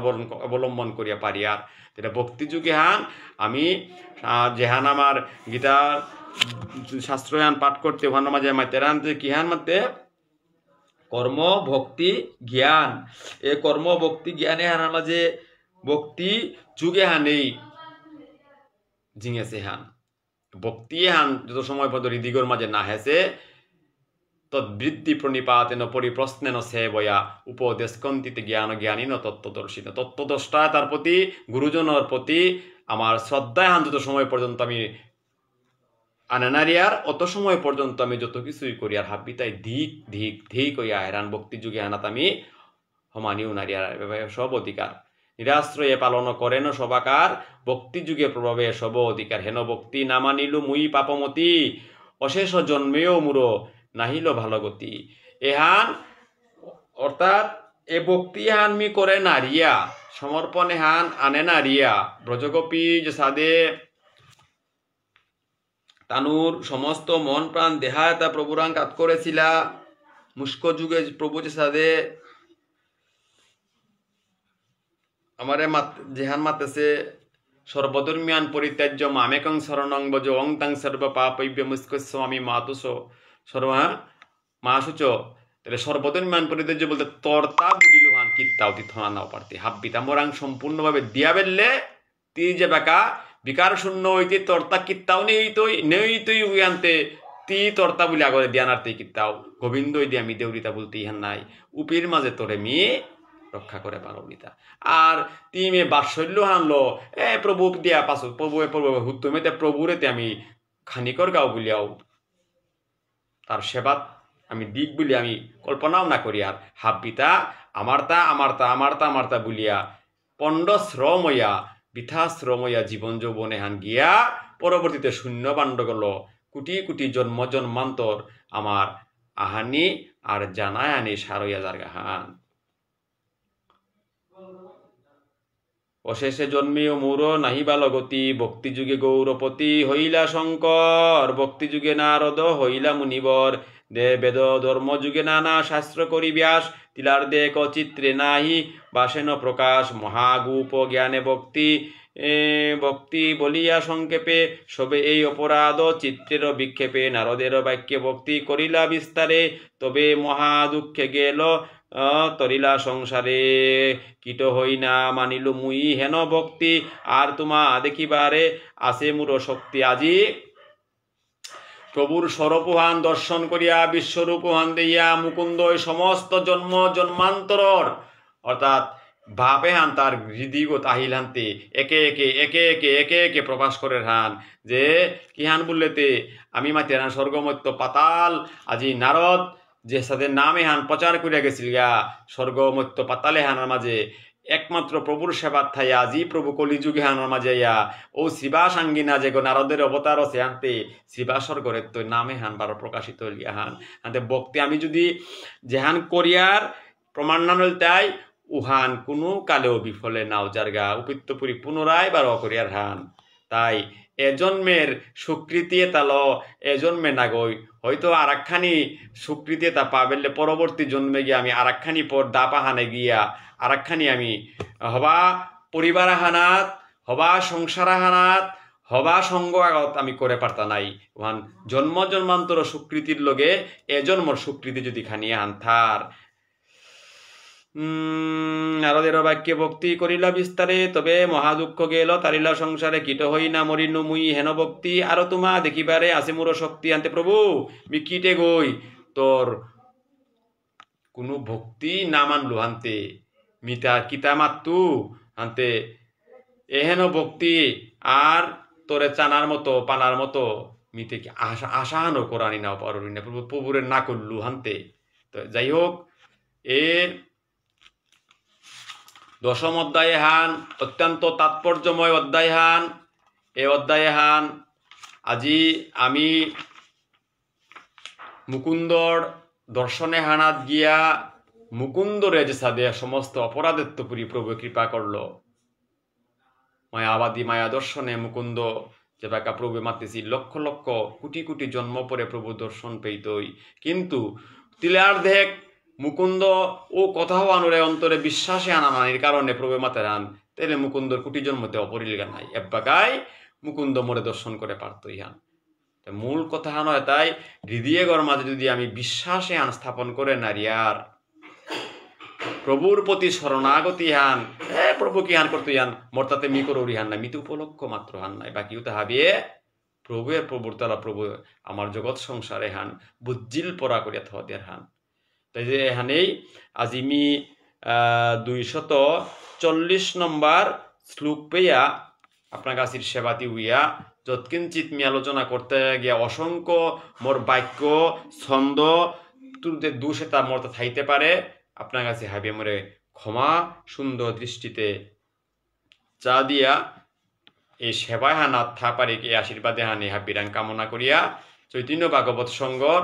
অবলম্বন করিয়া পারি আর যেটা ভক্তিযুগে হান আমি যেহান আমার গীতার শাস্ত্রহান পাঠ করতে ওখানে মাঝে মাতে কি হান মাতে কর্ম ভক্তি জ্ঞান এ কর্ম ভক্তি জ্ঞানে হানার মাঝে ভক্তি যুগে হানেই জিঙেছে হান ভক্তি হান যত সময় পর্যন্ত হৃদিগর মাঝে না হেসে তদ্বৃত্তি সে বয়া উপদেশ কন্তিতে জ্ঞান জ্ঞানী ন তত্ত্বদর্শী তত্ত্বদ্রষ্টা তার প্রতি গুরুজনের প্রতি আমার শ্রদ্ধায় হান যত সময় পর্যন্ত আমি আনানারিয়ার অত সময় পর্যন্ত আমি যত কিছুই করি আর তাই ধিক ধিক ধিক ওই আয়রান ভক্তি যুগে আনাত আমি হমানিউ নারিয়ার সব অধিকার নিরাশ্রয়ে পালন করেন সবাকার ভক্তি যুগে প্রভাবে সব অধিকার হেন ভক্তি নামানিলু মুই পাপমতি অশেষ জন্মেও মুর নাহিল ভালো গতি এহান অর্থাৎ এ ভক্তি হান মি করে নারিয়া সমর্পণ এহান আনে নারিয়া ব্রজগোপী যে সাদে তানুর সমস্ত মন প্রাণ দেহায়তা প্রভুরাং কাত করেছিলা মুস্ক যুগে প্রভু সাদে আমারে জেহান মাতেছে সর্বধর্মিয়ান পরিত্যাজ্য মামেকং শরণং বজ অং তাং সর্ব পাপৈব্য মুস্ক স্বামী মাতুস সর্বা হ্যাঁ? সুচ তাহলে সর্বধর্মিয়ান পরিত্যাজ্য বলতে তর্তা বুলিল হান কিত্তা অতি থানা নাও পারতি হাব্বিতা মোরাং সম্পূর্ণভাবে দিয়া বেললে তি যে বেকা বিকার শূন্য হইতে তর্তা কিত্তাও নেই তৈ নেই তৈ উয়ান্তে তি তর্তা বলে আগরে দিয়ানার তে কিত্তাও গোবিন্দ দিয়া আমি দেউরিতা বলতে ইহান নাই উপির মাঝে তোরে মেয়ে রক্ষা করে পারবিতা আর তিমে বাৎসল্য হানলো এ প্রভু দিয়া পাশ প্রভু প্রভু হুত্তমেতে প্রভুরেতে আমি খানিকর গাও বলিয়াও তার সেবাত আমি দিক বলি আমি কল্পনাও না করি আর হাব্বিতা আমার তা আমার তা বলিয়া পণ্ড শ্রময়া ইয়া জীবন যৌবনে হান গিয়া পরবর্তীতে শূন্য বাণ্ড গল কোটি কোটি জন্ম জন্মান্তর আমার আহানি আর জানায় আনি সারইয়া যার গাহান অশেষে জন্মেও মোর নাহি বালগতি ভক্তিযুগে গৌরপতি হইলা শঙ্কর ভক্তিযুগে নারদ হইলা মুনিবর দে বেদ ধর্মযুগে নানা শাস্ত্র করি ব্যাস তিলার্ধে কচিত্রে নাহি বাসেন প্রকাশ মহাগুপ জ্ঞানে ভক্তি ভক্তি বলিয়া সংক্ষেপে সবে এই অপরাধ চিত্রের বিক্ষেপে নারদের বাক্যে ভক্তি করিলা বিস্তারে তবে মহা দুঃখে গেল তরিলা সংসারে কীট হই না মানিল মুই হেন ভক্তি আর তোমা দেখিবারে আছে মোর শক্তি আজি প্রভুর স্বরূপহান দর্শন করিয়া বিশ্বরূপহান দিয়া মুকুন্দ সমস্ত জন্ম জন্মান্তর অর্থাৎ ভাবে হান তার হৃদিগ তাহিল হানতে একে একে একে একে একে একে প্রকাশ করে হান যে কি হান বললেতে আমি মাতে হান স্বর্গমত্য পাতাল আজি নারদ যে সাথে নামে হান প্রচার করিয়া গেছিল গা স্বর্গমত্য পাতালে হানার মাঝে একমাত্র প্রভুর থাইয়া জি প্রভু কলিযুগে হানার মাঝাইয়া ও শিবা না যে গো নারদের অবতার সে আনতে শিবা স্বর্গরের তো নামে হান বারো প্রকাশিত হইলিয়া হান আনতে বক্তি আমি যদি জেহান করিয়ার প্রমাণ না হইল তাই উহান কোনো কালেও বিফলে নাও জারগা উপিত্তপুরি পুনরায় বারো করিয়ার হান তাই এজন্মের স্বীকৃতি তাল এজন্মে নাগই হয়তো আর একখানি স্বীকৃতি তা পাবেলে পরবর্তী জন্মে গিয়ে আমি একখানি পর দাপাহানে গিয়া আরাকখানি আমি হবা পরিবার হানাত হবা সংসার হানাত হবা সঙ্গ আগত আমি করে পারতা নাই ওহান জন্ম জন্মান্তর স্বীকৃতির লগে এ জন্মর স্বীকৃতি যদি খানিয়ে আনথার নারদের বাক্যে ভক্তি করিলা বিস্তারে তবে মহাদুঃখ গেল তারিলা সংসারে কীট হই না মরি মুই হেন ভক্তি আরো তোমা দেখিবারে আসে মোর শক্তি আনতে প্রভু বিকিটে গই তোর কোনো ভক্তি না মানলু আনতে মিতা কিতামাত্তু আনতে এহেন ভক্তি আর তোরে চানার মতো পানার মতো মিতে কি আশা আশাহানো করানি না পারি না পুবুরের না করলু হানতে তো যাই হোক এ দশম অধ্যায়ে হান অত্যন্ত তাৎপর্যময় অধ্যায় হান এ অধ্যায় হান আজি আমি মুকুন্দর দর্শনে হানাত গিয়া মুকুন্দ রেজসা দেয়া সমস্ত অপরাধত্বপুরী প্রভু কৃপা করল মায়াবাদী মায়া দর্শনে মুকুন্দ যে বাকা প্রভু মাতেছি লক্ষ লক্ষ কোটি কোটি জন্ম পরে প্রভু দর্শন পেইতই কিন্তু তিলার দেখ মুকুন্দ ও কথা আনরে অন্তরে বিশ্বাসে আনামানির কারণে প্রভু মাতেরান তেলে মুকুন্দর কোটি জন্মতে অপরিলিগা নাই এব্বাকায় মুকুন্দ মোরে দর্শন করে পারতই ইহান মূল কথা নয় তাই হৃদয়ে গর মাঝে যদি আমি বিশ্বাসে আন স্থাপন করে নারিয়ার প্রভুর প্রতি শরণাগতি হান হ্যাঁ প্রভু কি হান করতে ইয়ান মর্তাতে মি করৌরি হান না মিতু উপলক্ষ মাত্র হান নাই বাকিও তাহা বিয়ে প্রভুয়ের প্রভুর তারা প্রভু আমার জগৎ সংসারে হান বুজ্জিল পরা করিয়া থদের হান তাই যে এখানেই আজি মি দুইশত চল্লিশ নম্বর শ্লোক পেয়া আপনার কাছে সেবাতি উইয়া যৎকিঞ্চিত মি আলোচনা করতে গিয়া অসংখ্য মোর বাক্য ছন্দ তুলতে দোষে তা মর্তা থাইতে পারে আপনার কাছে হাবি আমরে ক্ষমা সুন্দর দৃষ্টিতে চা দিয়া এই সেবায় হানা থাপারিক এই আশীর্বাদে হানি হাবিরাং কামনা করিয়া চৈতন্য ভাগবত সঙ্গর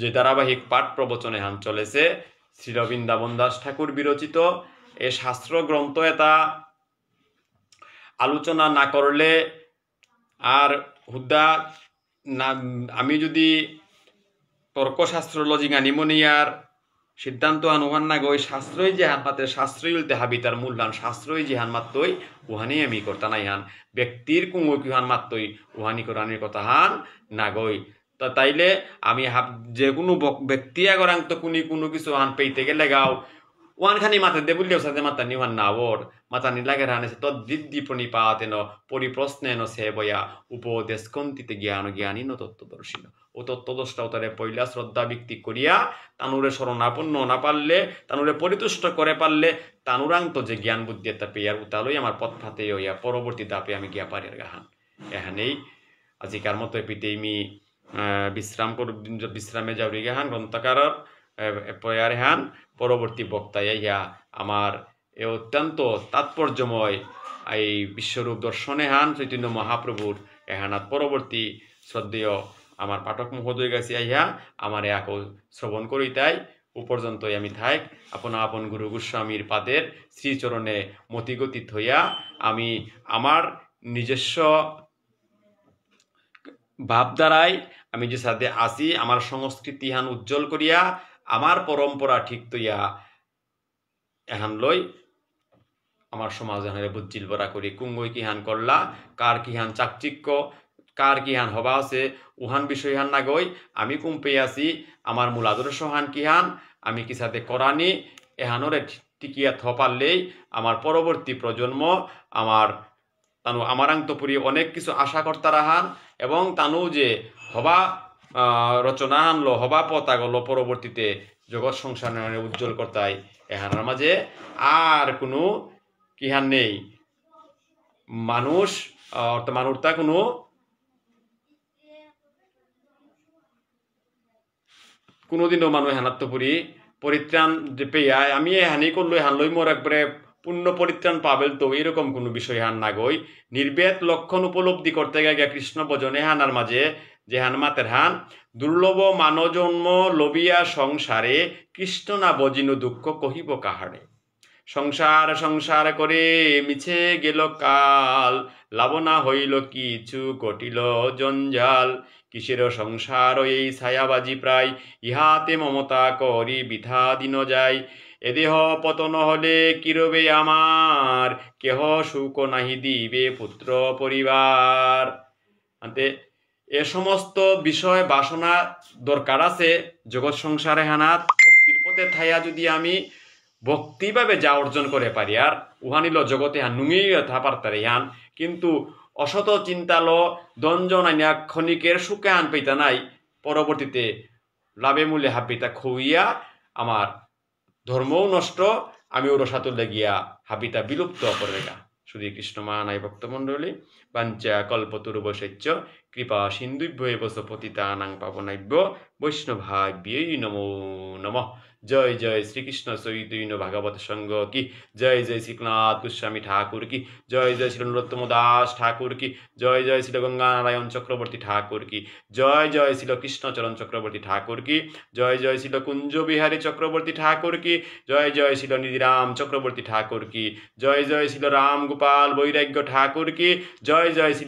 যে ধারাবাহিক পাঠ প্রবচনে হান চলেছে শ্রী রবীন্দাবন দাস ঠাকুর বিরচিত এ শাস্ত্র গ্রন্থ এটা আলোচনা না করলে আর হুদ্দা না আমি যদি তর্কশাস্ত্র লজিং আনিমনিয়ার সিদ্ধান্ত আন উহান না গই শাস্ত্রই যে হান মাত্রে শাস্ত্রই উলতে হাবি তার মূল্যান শাস্ত্রই যে হান মাত্রই উহানি আমি কর্তা নাই হান ব্যক্তির কুঙ্গ কি হান মাত্রই উহানি কোরআনের কথা হান না গই তাইলে আমি হাব যে কোনো ব্যক্তি আগরাং তো কোনো কোনো কিছু হান পেইতে গেলে গাও ওয়ানখানি মাতে দে বুলিও সাথে মাতা নিহান নাওর মাতা নিলাগে রানে সে তদ্দিদ্দীপনি পাতেন পরিপ্রশ্নেন সে বয়া উপদেশ কন্তিতে জ্ঞান জ্ঞানী ন তত্ত্বদর্শীন ও তত্ত্বদর্শটাও তারে পৈলা শ্রদ্ধা ব্যক্তি করিয়া তানুরে শরণাপন্ন না পারলে তানুরে পরিতুষ্ট করে পারলে তানুরান্ত যে জ্ঞান বুদ্ধি তা ইয়ার উতালই আমার পথ ফাতে হইয়া পরবর্তী দাপে আমি গিয়া পারের গাহান এহানেই আজিকার মতো এপিতেইমি বিশ্রাম কর বিশ্রামে যাও গাহান গ্রন্থকারর প্রয়ারহান পরবর্তী বক্তা ইয়া আমার এ অত্যন্ত তাৎপর্যময় এই বিশ্বরূপ দর্শনে হান চৈতন্য মহাপ্রভুর এহানাত পরবর্তী শ্রদ্ধেয় আমার পাঠক মহোদয় গাছি ইহা আমার একও শ্রবণ করি তাই উপর্যন্ত আমি থাক আপন আপন গুরু গোস্বামীর পাদের শ্রীচরণে মতিগতিত হইয়া আমি আমার নিজস্ব ভাব দ্বারাই আমি যে সাথে আসি আমার সংস্কৃতি হান উজ্জ্বল করিয়া আমার পরম্পরা ঠিক তো ইয়া এহান লই আমার সমাজ এখানে বুজ্জিল বরা করি কুঙ্গই কিহান করলা কার কিহান চাকচিক্য কার কিহান হবা আছে উহান বিষয় হান না গই আমি কুম্পে আছি আমার মূল আদর্শ হান কিহান আমি কিসাতে করানি এহানরে টিকিয়া থপারলেই আমার পরবর্তী প্রজন্ম আমার তানু আমারাং তো পুরী অনেক কিছু আশা কর্তারা হান এবং তানু যে হবা রচনা আনলো হবা পতা গেল পরবর্তীতে জগৎ সংসার উজ্জ্বল কর্তায় এহানার মাঝে আর কোনো কিহার নেই মানুষ অর্থাৎ মানুষ তা কোনো কোনোদিনও মানুষ পুরি পরিত্রাণ যে পেয়ায় আমি হানি করলো হান লই মোর একবারে পূর্ণ পরিত্রাণ পাবেল তো এরকম কোনো বিষয় হান না গই নির্বেদ লক্ষণ উপলব্ধি করতে গিয়ে কৃষ্ণ ভজনে হানার মাঝে জেহানমা হান দুর্লভ মানজন্ম লবিয়া সংসারে কৃষ্ণ না বজিনু দুঃখ কহিব কাহারে সংসার সংসার করে মিছে গেল কাল লাবনা হইল কিছু কটিল জঞ্জাল কিসের সংসার এই ছায়াবাজি প্রায় ইহাতে মমতা করি বিধা দিন যায় এ দেহ পতন হলে কিরবে আমার কেহ সুখ নাহি দিবে পুত্র পরিবার আনতে এ সমস্ত বিষয় বাসনা দরকার আছে জগৎ সংসারে হানাত ভক্তির পথে থাইয়া যদি আমি ভক্তিভাবে যা অর্জন করে পারি আর উহানিল জগতে হান নুমি থাপার তারে হান কিন্তু অসত চিন্তাল দঞ্জন আনিয়া ক্ষণিকের সুখে হান পেতা নাই পরবর্তীতে লাভে মূল্যে হাবিতা খুইয়া আমার ধর্মও নষ্ট আমি ওর সাথে গিয়া হাবিতা বিলুপ্ত অপরেগা মানাই ভক্তমণ্ডলী বাঞ্চা কল্পতরুবশৈচ্য কৃপা সিন্ধুভ্য পতিতা নাং পাবনাভ্য বৈষ্ণভাব্যই নমো নমঃ জয় জয় শ্রীকৃষ্ণ চৈতন্য ভাগবত সঙ্গ কি জয় জয় শ্রীকনাথ গোস্বামী ঠাকুর কি জয় জয় শ্রী নরোত্তম দাস ঠাকুর কি জয় জয় শ্রী গঙ্গানারায়ণ চক্রবর্তী ঠাকুর কি জয় জয় শ্রী কৃষ্ণচরণ চক্রবর্তী ঠাকুর কি জয় জয় শ্রী কুঞ্জ বিহারী চক্রবর্তী ঠাকুর কি জয় জয় শ্রী নিধিরাম চক্রবর্তী ঠাকুর কি জয় জয় শ্রী রাম গোপাল বৈরাগ্য ঠাকুর কি জয় জয় শ্রী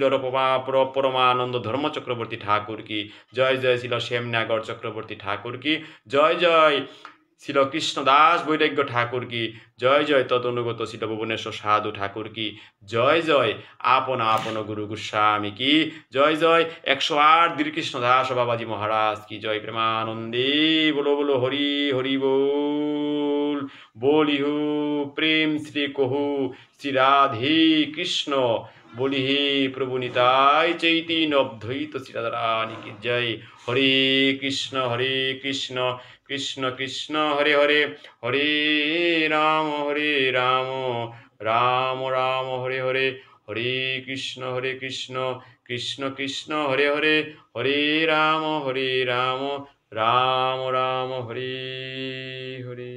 পরমানন্দ ধর্ম চক্রবর্তী ঠাকুর কি জয় জয় শ্রী শ্যামনাগর চক্রবর্তী ঠাকুর কি জয় জয় ছিল কৃষ্ণদাস বৈরাগ্য ঠাকুর কি জয় জয় তদনুগত ছিল ভুবনেশ্বর সাধু ঠাকুর কি জয় জয় আপন আপন গুরু গোস্বামী কি জয় জয় একশো আট কৃষ্ণ দাস বাবাজি মহারাজ কি জয় প্রেমানন্দে বলো বলো হরি হরি বল বলিহু প্রেম শ্রী কহু শ্রী রাধে কৃষ্ণ বলি হে প্রভু নিতাই চৈতন্য অদ্বৈত শ্রীরাধারানী কি জয় হরে কৃষ্ণ হরে কৃষ্ণ କୃଷ୍ଣ କୃଷ୍ଣ ହରି ହରି ହରି ରାମ ହରି ରାମ ରାମ ରାମ ହରି ହରି ହରି କୃଷ୍ଣ ହରି କୃଷ୍ଣ କୃଷ୍ଣ କୃଷ୍ଣ ହରି ହରି ହରି ରାମ ହରି ରାମ ରାମ ରାମ ହରି ହରି